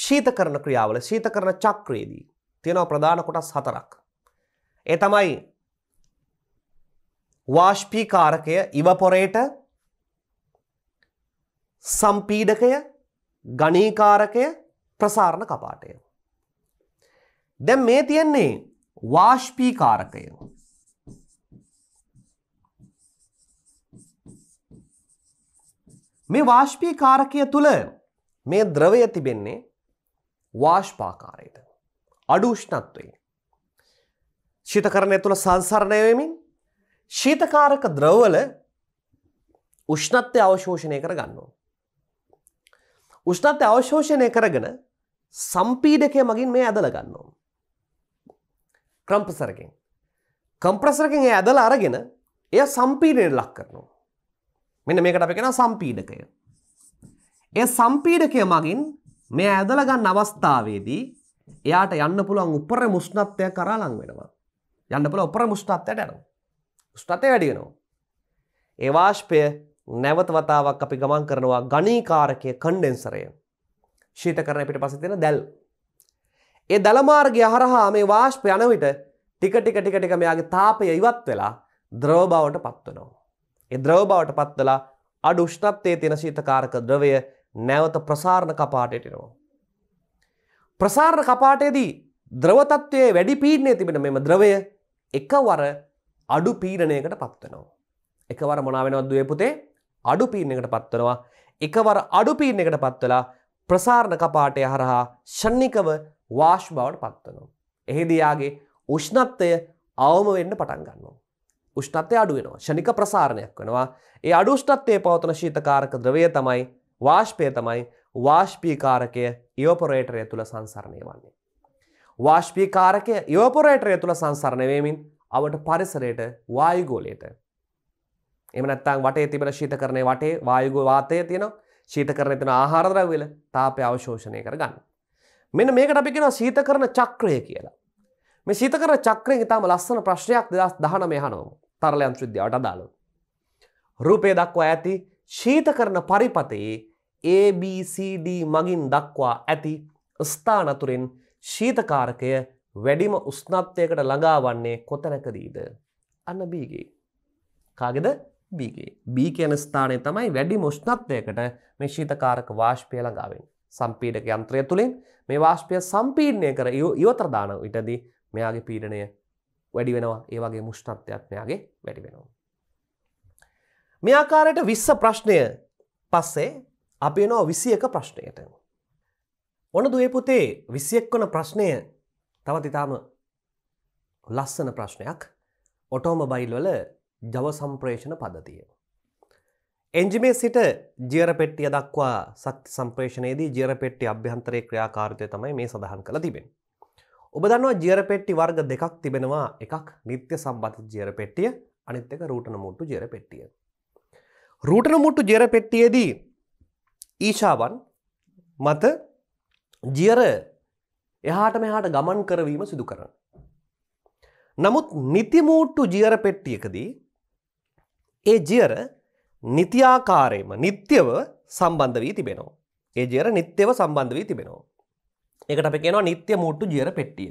ශීත කරන ක්‍රියාවල ශීත කරන චක්‍රයේදී තියෙනවා ප්‍රධාන කොටස් හතරක්. ඒ තමයි වාෂ්පීකාරකය ඉවපොරේට සම්පීඩකය ගණීකාරකය ප්‍රසාරණ කපාටය. දැන් මේ තියෙන්නේ වාෂ්පීකාරකය. මේ වාෂ්පීකාරකය තුළ මේ ද්‍රවය තිබෙන්නේ වාෂ්පාකාරයට අඩු උෂ්ණත්වයේ. ශීතකරණය තුළ සංසරණය වෙමින් ශීතකාරක ද්‍රවවල උෂ්ණත්වය අවශෝෂණය කර ගන්නවා. උෂ්ණත්වය අවශෝෂණය කරගෙන සම්පීඩකය මගින් මේ ඇදල ගන්නවා. ක්‍රම්පසරකින් කම්ප්‍රසරකින් ඒ ඇදල අරගෙන එය සම්පීඩයට ලක් කරනවා. මෙන්න මේකට අපි කෙන සම්පීඩකය. ඒ සම්පීඩකය මගින් මේ ඇදල ගන්න අවස්ථාවේදී එයාට යන්න පුළුවන් උපර මුෂ්ණත්වය කරා ලං වෙනවා. යන්න පුළුවන් උපර මුෂ්ණත්වයට යනවා. උෂ්ණතය වැඩිගෙනවා. ඒවාශ්පය නැවත වතාවක් අපි ගමන් කරනවා ගනීකාරකය කණ්ඩෙන්සරය. ශීත කරන පිට පස තියෙන දැල්. ඒ දළමාර්ගය හරහා මේ වාශ්ප යන විට ටික ටික ටික ටික මෙයාගේ තාපය ඉවත් වෙලා ද්‍රව බවට පත්වනවා. ඒ ද්‍රව බවට පත්වලා අඩු උෂ්ණත්වයේ තියෙන ශීතකාරක ද්‍රවය නැවත ප්‍රසාරණ කපාටයට එනවා. ප්‍රසාරණ කපාටයේදී ද්‍රව තත්වයේ වැඩි පීඩනය තිබෙන මෙම ද්‍රවය එකවර අඩු පීඩනයකට පත්වනවා. එකවර මොනාවෙනවත් දුවේ පුතේ අඩු පීඩනයකට පත්වනවා. එකවර අඩු පීඩනයකට පත්වලා ප්‍රසාරණ කපාටය හරහා ෂණ්නිකව වාෂ් බවට පත්වනවා. එහෙදී යාගේ උෂ්ණත්වය අවම වෙන්න පටන් ගන්නවා. උෂ්ණත්වය අඩු වෙනවා. ෂණික ප්‍රසාරණයක් වෙනවා. ඒ අඩු උෂ්ණත්වයේ පවතන ශීතකාරක ද්‍රවය තමයි වාෂ්පය තමයි වාෂ්පීකාරකය ඉවපොරේටරය තුළ සංසරණය වන්නේ. වාෂ්පීකාරකය ඉවපොරේටරය තුළ සංසරණය වෙමින් අවට පරිසරයට වායුගෝලයට. එමනත්තං වටේ තිබෙන ශීත කරනය වටේ වායුගෝ වාතය තියෙන ශීත කරන තින ආහාරදරවෙල තාපය අවශෝෂණය කරගන්න. මෙන්න මේකට අපි කියෙන ශීත කරන චක්‍රය කියලා. මේ ශීත කරන චක්‍රය ඉතාම ලස්සන ප්‍රශ්නයක් දෙදස් දහන මෙහනෝ තරලයන් ශුද්ධියට අදාළු. රූපය දක්වා ඇති ශීත කරන පරිපතයේ ABCD මගින් දක්වා ඇති ස්ථානතුරෙන් ශීතකාරකය වැඩිම උස්නත්වයකට ළඟාවන්නේ කොතැනකදීද. අන්න බීගේ. කාගෙද බීගේ බී කියන ස්ථානය තමයි වැඩි මුෂ්නත්වයකට මේ ශීතකාරක වාශ්පය ළඟාවෙන්. සම්පීඩක යන්ත්‍රය තුළින් මේ වාශ්පය සම්පීර්ණය කර ඉවතරදාන විටදී මෙයාගේ පීඩනය වැඩි වෙනවා ඒ වගේ මුෂ්නත්වයක් මෙයාගේ වැඩි වෙනවා. මේ ආකාරයට විස්ස ප්‍රශ්නය පස්සේ අපි එනවා විසියක ප්‍රශ්නයට. ඔන දුවේ පුතේ විසියෙක් වන ප්‍රශ්නය තවත් ඉතාම ලස්සන ප්‍රශ්නයක් ඔටෝමබයිල්වල ජව සම්ප්‍රේෂණ පද්ධතිය. එන්ජිමේ සිට ජියරපෙට්ටිය දක්වා සක් සම්ප්‍රේෂණයේදී ජියරපෙට්ටි අභ්‍යන්තරයේ ක්‍රියාකාරතය තමයි මේ සඳහන් කළ තිබෙන. ඔබ දන්නවා ජියරපෙට්ටි වර්ග දෙකක් තිබෙනවා එකක් නිත්‍ය සම්බත ජියරපෙට්ටිය අනිත් එක රූටන මුට්ටු ජියරපෙට්ටිය. රූටන මුට්ටු ජියරපෙට්ටියේදී ඊශාවන් මත ජියර එහාට මෙහාට ගමන් කරවීම සිදු කරන. නමුත් නිතිමූට්ටු ජියර පෙට්ටියකදී ඒ ජියර නිතියාකාරයම නිත්‍යව සම්බන්ධ වී තිබෙනවා. ඒ ජියර නිත්‍යව සම්බන්ධ වී තිබෙනවා. ඒකට අපි කියනවා නිත්‍ය මූට්ටු ජියර පෙට්ටිය.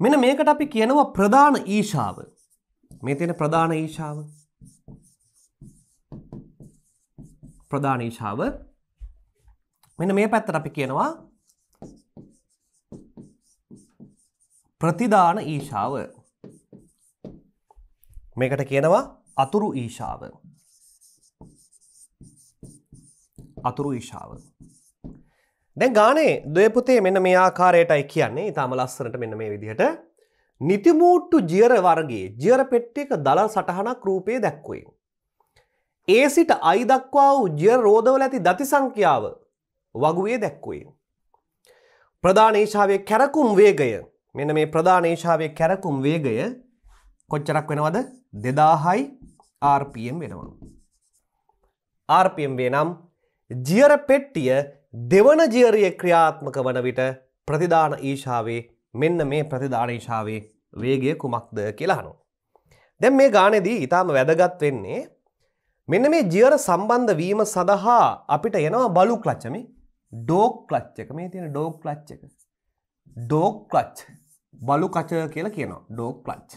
මෙන මේකට අපි කියනවා ප්‍රධාන ඊශාව. මේ තියෙන ප්‍රධාන ඊශාව. ප්‍රධාන ඊශාව මෙන්න මේ පැත්තට අපි කියනවා ප්‍රතිදාන ඊශාව මේකට කියනවා අතුරු ඊශාව අතුරු ඊශාව දැන් ගානේ දයපුතේ මෙන්න මේ ආකාරයටයි කියන්නේ ඉතාම ලස්සනට මෙන්න මේ විදිහට නිතිමූට්ටු ජියර වර්ගේ ජියර පෙට්ටියක දළල් සටහනක් රූපය දැක්වේ. ඒ සිට අයිදක්වා වූ ජියර රෝධවල ඇති දති සංඛ්‍යාව වගුවේ දැක්වේ. ප්‍රධානේශාවේ කැරකුම් වේගය මෙන්න මේ ප්‍රධානේශාවේ කැරකුම් වේගය කොච්චරක් වෙනවද දෙදාහයි RPM වෙනවලු. RPM වේ නම් ජියර පෙට්ටිය දෙවන ජියරිය ක්‍රියාත්මක වන විට ප්‍රතිධාන ඊශාවේ මෙන්න මේ ප්‍රතිධාන ඊශාවේ වේගය කුමක්ද කියලා අහනවා. දැන් මේ ගානේදී ඊටාම වැදගත් වෙන්නේ මෙන්න මේ ජියර සම්බන්ධ වීම සඳහා අපිට එනවා බලු ක්ලච් මේ ඩෝක් ක්ලච් එක මේ තියෙන ඩෝක් ක්ලච් එක. ඩෝක් ලච් බලු කච කියලා කියනවා ඩෝක් ලච්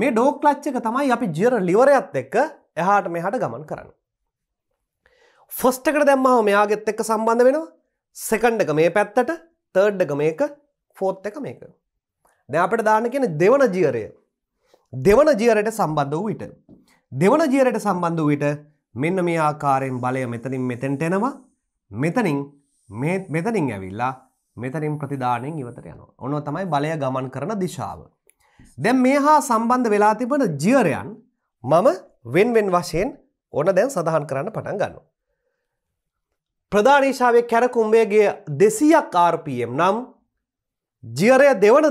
මේ ඩෝක් ලච්ච එක තමයි අපි ජියර ලිවරයත් එක්ක එහාට මෙහට ගමන් කරන්න ෆස්ටකට දැම්මහම මෙයාගෙත් එක්ක සම්බන්ධ වෙනවා සෙකන්ඩ එක මේ පැත්තට තර්ඩ් එක මේක ෆෝත් එක මේක දැ අපට දාන කියන දෙවන ජියරය දෙවන ජියරයට සම්බන්ධ වූ විට දෙවන ජියරයට සම්බන්ධ වූ විට මෙන්න මේ ආකාරයෙන් බලය මෙතනින් මෙතෙන්ට එනවා මෙතනින් මෙතනින් ඇවිල්ලා මෙතරින් ප්‍රතිදානයෙන් ඉවතර යනවා. ඔන්න තමයි බලය ගමන් කරන දිශාව. දැන් මේ හා සම්බන්ධ වෙලා තිබෙන ජියරයන් මම වෙන්වෙන් වශයෙන් ඕන දැන් සඳහන් කරන්න පටන් ගන්නවා. ප්‍රධාන ඊශාවේ කැරකුම් වේගය 200ක් RPM නම් ජියරය දෙවන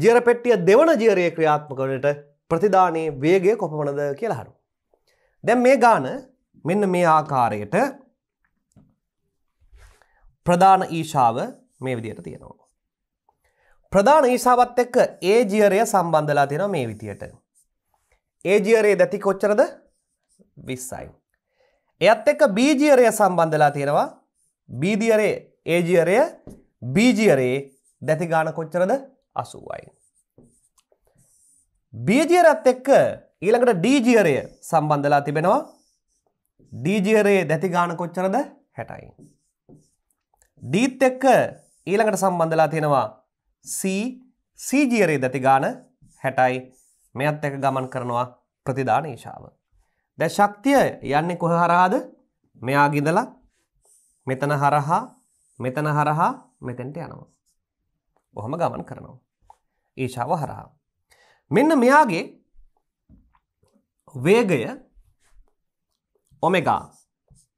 ජියර පෙට්ටිය දෙවන ජියරයේ ක්‍රියාත්මක වලට ප්‍රතිදානයේ වේගය කොපමණද කියලා අහනවා. දැන් මේ ගාන මෙන්න මේ ආකාරයට ප්‍රධාන ඊශාව මේ විදියට තියෙනවා. ප්‍රධාන ඊශාවත් එක්ක ඒ ජියරය සම්බන්ධලා තියෙනවා මේ විදියට. ඒ ජියරේ දැති කොච්චරද? 20යි. එයත් එක්ක B ජියරය සම්බන්ධලා තියෙනවා. B දියරේ ඒ ජියරය B ජියරේ දැති ගාන කොච්චරද? 80යි. B ජියරත් එක්ක ඊළඟට D ජියරය සම්බන්ධලා තිබෙනවා. D ජියරේ දැති ගාන කොච්චරද? 60යි. ඩීත් එක්ක ඊළඟට සම්බන්ධලා තියෙනවා C සීජියරේ e දති ගාන හැටයි මෙත් එක ගමන් කරනවා ප්‍රතිදාන ඒශාව. දැ ශක්තිය යන්නේ කොහ හරහාද මෙයා ගිඳලා මෙතන හරහා මෙතන හරහා මෙතැන්ට යනවා. ඔහොම ගමන් කරනවා. ඒශාව හරහා. මෙන්න මෙයාගේ වේගය ඔමෙගා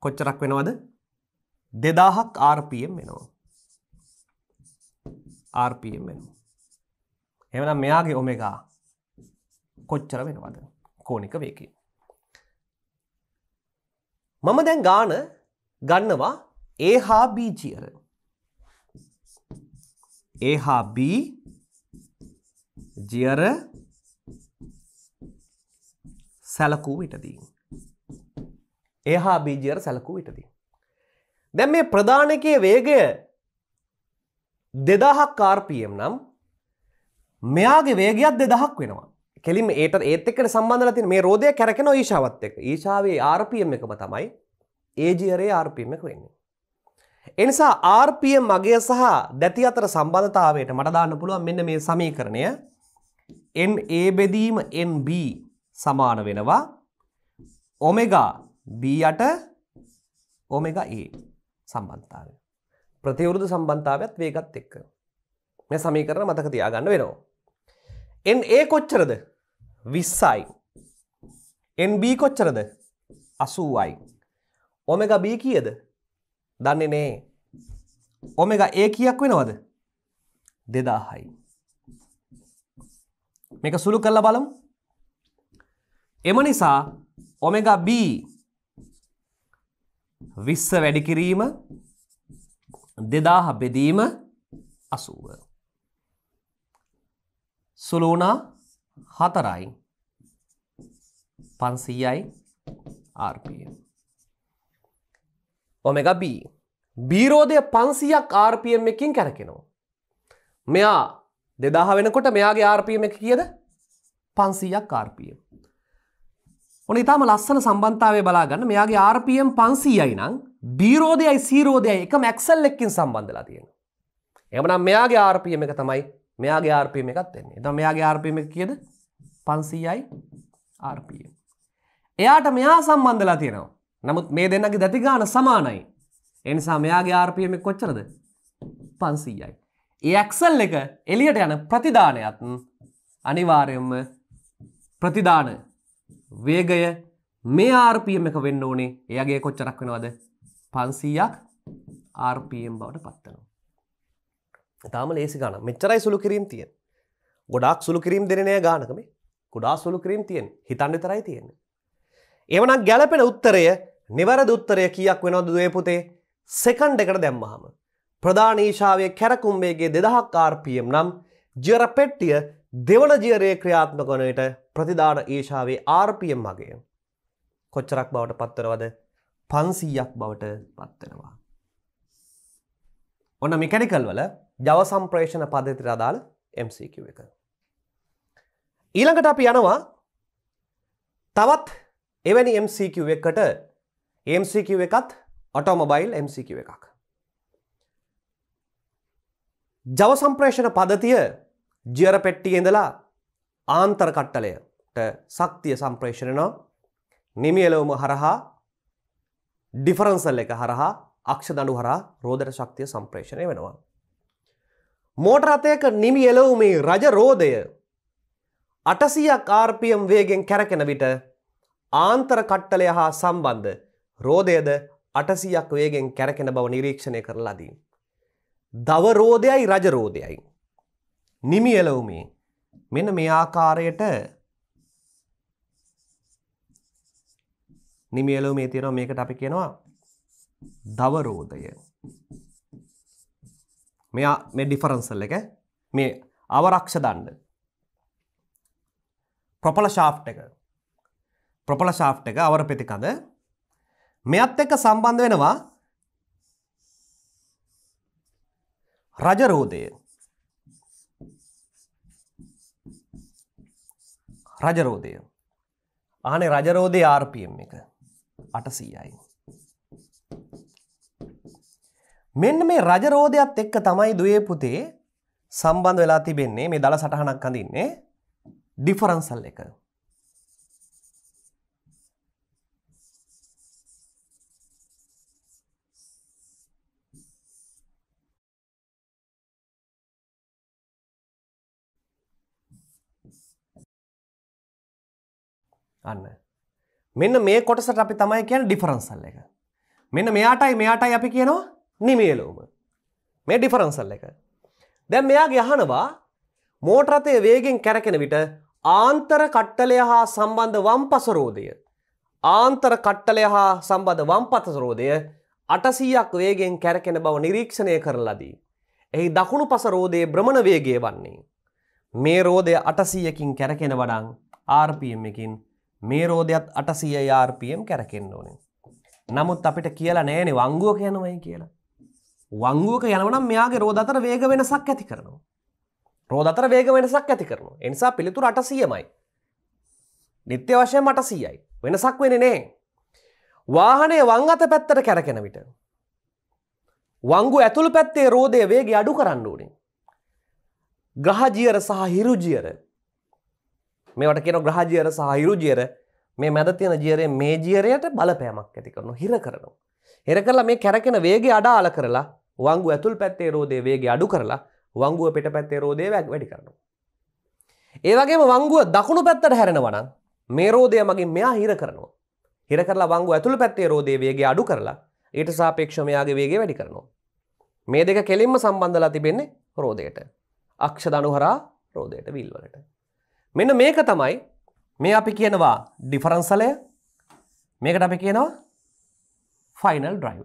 කොච්චරක් වෙනවද දෙදාහක් ආර්පම් වෙනවා ආර්පම් වෙනවා එමනම් මෙයාගේ ඔමෙගා කොච්චර වෙනවද කෝනික වේකින් මම දැන් ගාන ගන්නවා ඒ හා බීචියර ඒ හා බී ජියර සැලකූ විටදී ඒ හා බීජියර සැලකූ විටදී දැන් මේ ප්‍රධානකයේ වේගය 2000ක් RPM නම් මෙයාගේ වේගයක් 2000ක් වෙනවා. කෙලින්ම ඒට ඒත් එක්ක සම්බන්ධලා තියෙන මේ රෝදය කැරකෙනවා ඊශාවත් එක්ක. ඊශාවේ RPM එකම තමයි AGR-ඒ RPM එක වෙන්නේ. ඒ නිසා RPM අගය සහ දැති අතර සම්බන්ධතාවයට මට දාන්න පුළුවන් මෙන්න මේ සමීකරණය NA බෙදීම NB සමාන වෙනවා ඔමෙගා B යට ඔමෙගා A සම්බන්ධතාවය. ප්‍රතිවරුදු සම්බන්ධාවත් වේගත් එක්ක. මෙ සමී කරන මතක තියාගන්න වෙනවා. එන් ඒ කොච්චරද විස්සයි. එන්B කොච්චරද අසූයි. ඔමෙග B කියද දන්නේ නේ ඔමෙග ඒ කියක් වෙනවද දෙදාහයි. මේක සුළු කරලා බලමු. එම නිසා ඔමෙග B විස්ස වැඩිකිරීම දෙදාහ බෙදීම අසුව. සුළුනා හතරයි පන්සීයයි ආර්පය. ඔමෙග B බීරෝධය පන්සියක් ආර්පියම් එකින් කැරකෙනවා. මෙයා දෙදාහ වෙනකොට මෙයාගේ ආර්පියම එක කියද පන්සීයක් ආර්පියම්. ඔන ඉතාම ලස්සන සම්බන්ධාවය බලාගන්න මෙයාගේ RPM 500යි නම් බීරෝධයයි සීරෝධයයි එකම එක්සල් එකකින් සම්බන්ධලා තියෙනවා. එහෙමනම් මෙයාගේ RPM එක තමයි මෙයාගේ RPM එකත් එන්නේ. එතකොට මෙයාගේ RPM එක කීයද? 500යි RPM. එයාට මෙයා සම්බන්ධලා තියෙනවා. නමුත් මේ දෙන්නගේ දැති ගාන සමානයි. ඒ නිසා මෙයාගේ RPM එක කොච්චරද? 500යි. ඒ එක්සල් එක එළියට යන ප්‍රතිදානයත් අනිවාර්යයෙන්ම ප්‍රතිදාන වේගය මේ ආර්පියම් එක වෙන්න ඕනේ එයාගේ කොච්චරක් වෙනවද පන්සීයක් ආර්පම් බවට පත්වනවා. තාම ලේසි ගාන මෙච්චරයි සුළු කිරීම් තියෙන් ගොඩක් සුළු කිරීම් දෙනය ගානකම ගොඩා සුළු කිරීම් තියෙන් හිතන්න තරයි තියෙන. එවනක් ගැලපෙන උත්තරය නිවර දුත්තරය කියක් වෙනවද දේ පුතේ සෙකන්ඩ එකට දැම්මහම. ප්‍රධානීශාවය කැරකුම්බේගේ දෙදහක් ආර්පියම් නම් ජරපෙට්ටිය දෙවන ජියරයේ ක්‍රියාත්මකනයට ප්‍රතිදාන ඒශාවේ ආර්පියම් මගේ. කොච්චරක් බවට පත්තරවද පන්සීයක් බවට පත්වෙනවා. ඔන්න මිකැනිකල් වල ජව සම්ප්‍රේෂණ පදතිර අදාල් MCQ එක. ඊළඟට අපි යනවා තවත් එවැනි MCQ එකට MCQ එකත් ඔටෝමබයිල් MCQ එකක්. ජව සම්ප්‍රේෂණ පදතිය ජියර පෙට්ටියෙඳලා ආන්තර කට්ටලයට සක්තිය සම්ප්‍රේෂණනවා නිමියලවම හරහා ඩිෆරන්සල් එක හරහා අක්ෂ දඩු හරා රෝධර ශක්තිය සම්ප්‍රේෂණය වෙනවා. මෝට රථයක නිමි එලවුමේ රජ රෝධය අටසියක් ආර්පියම් වේගෙන් කැරකෙන විට ආන්තර කට්ටලය හා සම්බන්ධ රෝධයද අටසියක් වේගෙන් කැරකෙන බව නිරීක්ෂණය කරලාදී. දවරෝධයයි රජරෝධයයි. නිමි එළවුමේ මෙන්න මේ ආකාරයට නිමි එළවුමේ තියෙනවා මේකට අපි කියනවා දවරෝධය මෙයා මේ ඩිෆරන්සල් එක මේ අවරක්ෂ දණ්ඩ ප්‍රොපල ශාප් එක ප්‍රොපල ශාප් එක අවර පෙතිකඳ මෙයත් එක්ක සම්බන්ධ වෙනවා රජරෝධය රජරෝධය ආනේ රජරෝධය ආර්පම් එක අටසීයයි. මෙන්න මේ රජරෝධයත් එක්ක තමයි දේ පුතේ සම්බන්ධ වෙලා තිබෙන්නේ මේ දළ සටහනක් අඳන්නේ ඩිෆරන්සල් එක අන්න. මෙන්න මේ කොටසට අපි තමයි කියන ඩිෆරන්සල් එක. මෙන්න මෙයාටයි මෙයාටයි අපි කියනවා නිමියලෝම. මේ ඩිෆරන්සල් එක. දැන් මෙයාගේ අහනවා මෝටරතය වේගෙන් කැරකෙන විට ආන්තර කට්ටලය හා සම්බන්ධ වම් පසරෝධය. ආන්තර කට්ටලය හා සම්බඳ වම් පතසරෝධය අටසීයක් වේගෙන් කැරකෙන බව නිරීක්ෂණය කරලදී. එහි දකුණු පසරෝධයේ බ්‍රමණ වේගේ වන්නේ. මේ රෝධය අටසීයකින් කැරකෙන වඩන් ආර්පියම් එකින් මේ රෝධයත් අටසිය යාර්පියම් කැරකෙන්න්න ඕනේ. නමුත් අපිට කියලා නෑනේ වංගුවක යනවයි කියලා. වංගුවක යනවනම් මෙයාගේ රෝධතර වේග වෙනසක් ඇති කරනවා. රෝධතර වේග වෙනසක් ඇති කරනවා. එනිසා පිළිතුර අටසියමයි. නිත්‍ය වශයෙන් අටසියයි. වෙනසක් වෙන නෑ. වාහනය වං අත පැත්තට කැරකෙන විට. වංගු ඇතුළු පැත්තේ රෝධය වේගේ අඩු කරන්න ඕනේ. ග්‍රහජියර සහ හිරුජියර මේවට කියන ග්‍රහජියර සහිරු ජියර මේ මැද තියෙන ජියරේ මේ ජියරයට බලපෑමක් ඇති කරනු හිර කරනවා. හිර කරලා මේ කැරකෙන වේගේ අඩාල කරලා වංගු ඇතුල් පැත්තේ රෝදේ වේගේ අඩු කරලා වංගුව පිට පැත්තේ රෝදේ වැඩි කරනවා. ඒ වගේම වංගුව දකුණු පැත්තට හැරෙනවා නම් මේ රෝදය මගින් මෙයා හිර කරනවා. හිර කරලා වංගු ඇතුළු පැත්තේ රෝදේ වේගේ අඩු කරලා ඊට සාපේක්ෂව මෙයාගේ වේගය වැඩි කරනවා. මේ දෙක කෙලින්ම සම්බන්ධලා තිබෙන්නේ රෝදයට. අක්ෂ දනුහරා රෝදයට විල්වලට. මෙන්න මේක තමයි මේ අපි කියනවා ඩිෆරන්සලය මේකට අපි කියනවා ෆයිනල් ඩ්‍රයිව්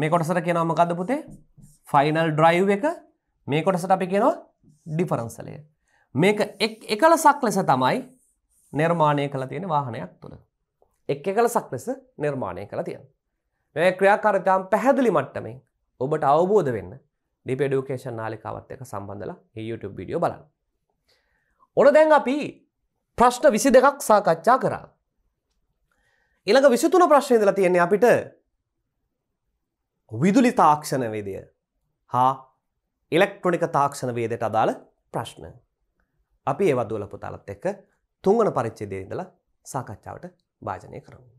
මේ කොටසට කියනවා මොකද්ද පුතේ ෆයිනල් ඩ්‍රයිව් එක මේ කොටසට අපි කියනවා ඩිෆරන්සලය මේක එකලසක් ලෙස තමයි නිර්මාණය කළ තියෙන වාහනයක් තුළ එක් එකලසක් ලෙස නිර්මාණය කළ තියෙන මේ ක්‍රියාකාරිතාම් පැහැදිලි මට්ටමින් ඔබට අවබෝධ වෙන්න ඩිපෙඩුකේෂන් නාලිකාවත් එක සම්බන්ධලා YouTube වීඩියෝ බලන්න ඕන දැන් අපි ප්‍රශ්න විසි දෙකක් සාකච්ඡා කරා. ඉළඟ විසිතුන ප්‍රශ්නයදල තියෙන්නේ අපිට විදුලි තාක්ෂණ වේදය හා ඉලෙක්ට්‍රොනික තාක්ෂණ වේදයට අදාළ ප්‍රශ්න. අපි ඒවදවල පුතාලත් එක්ක තුංගන පරිච්චේදේදලා සාකච්ඡාවට භාජනය කරමු.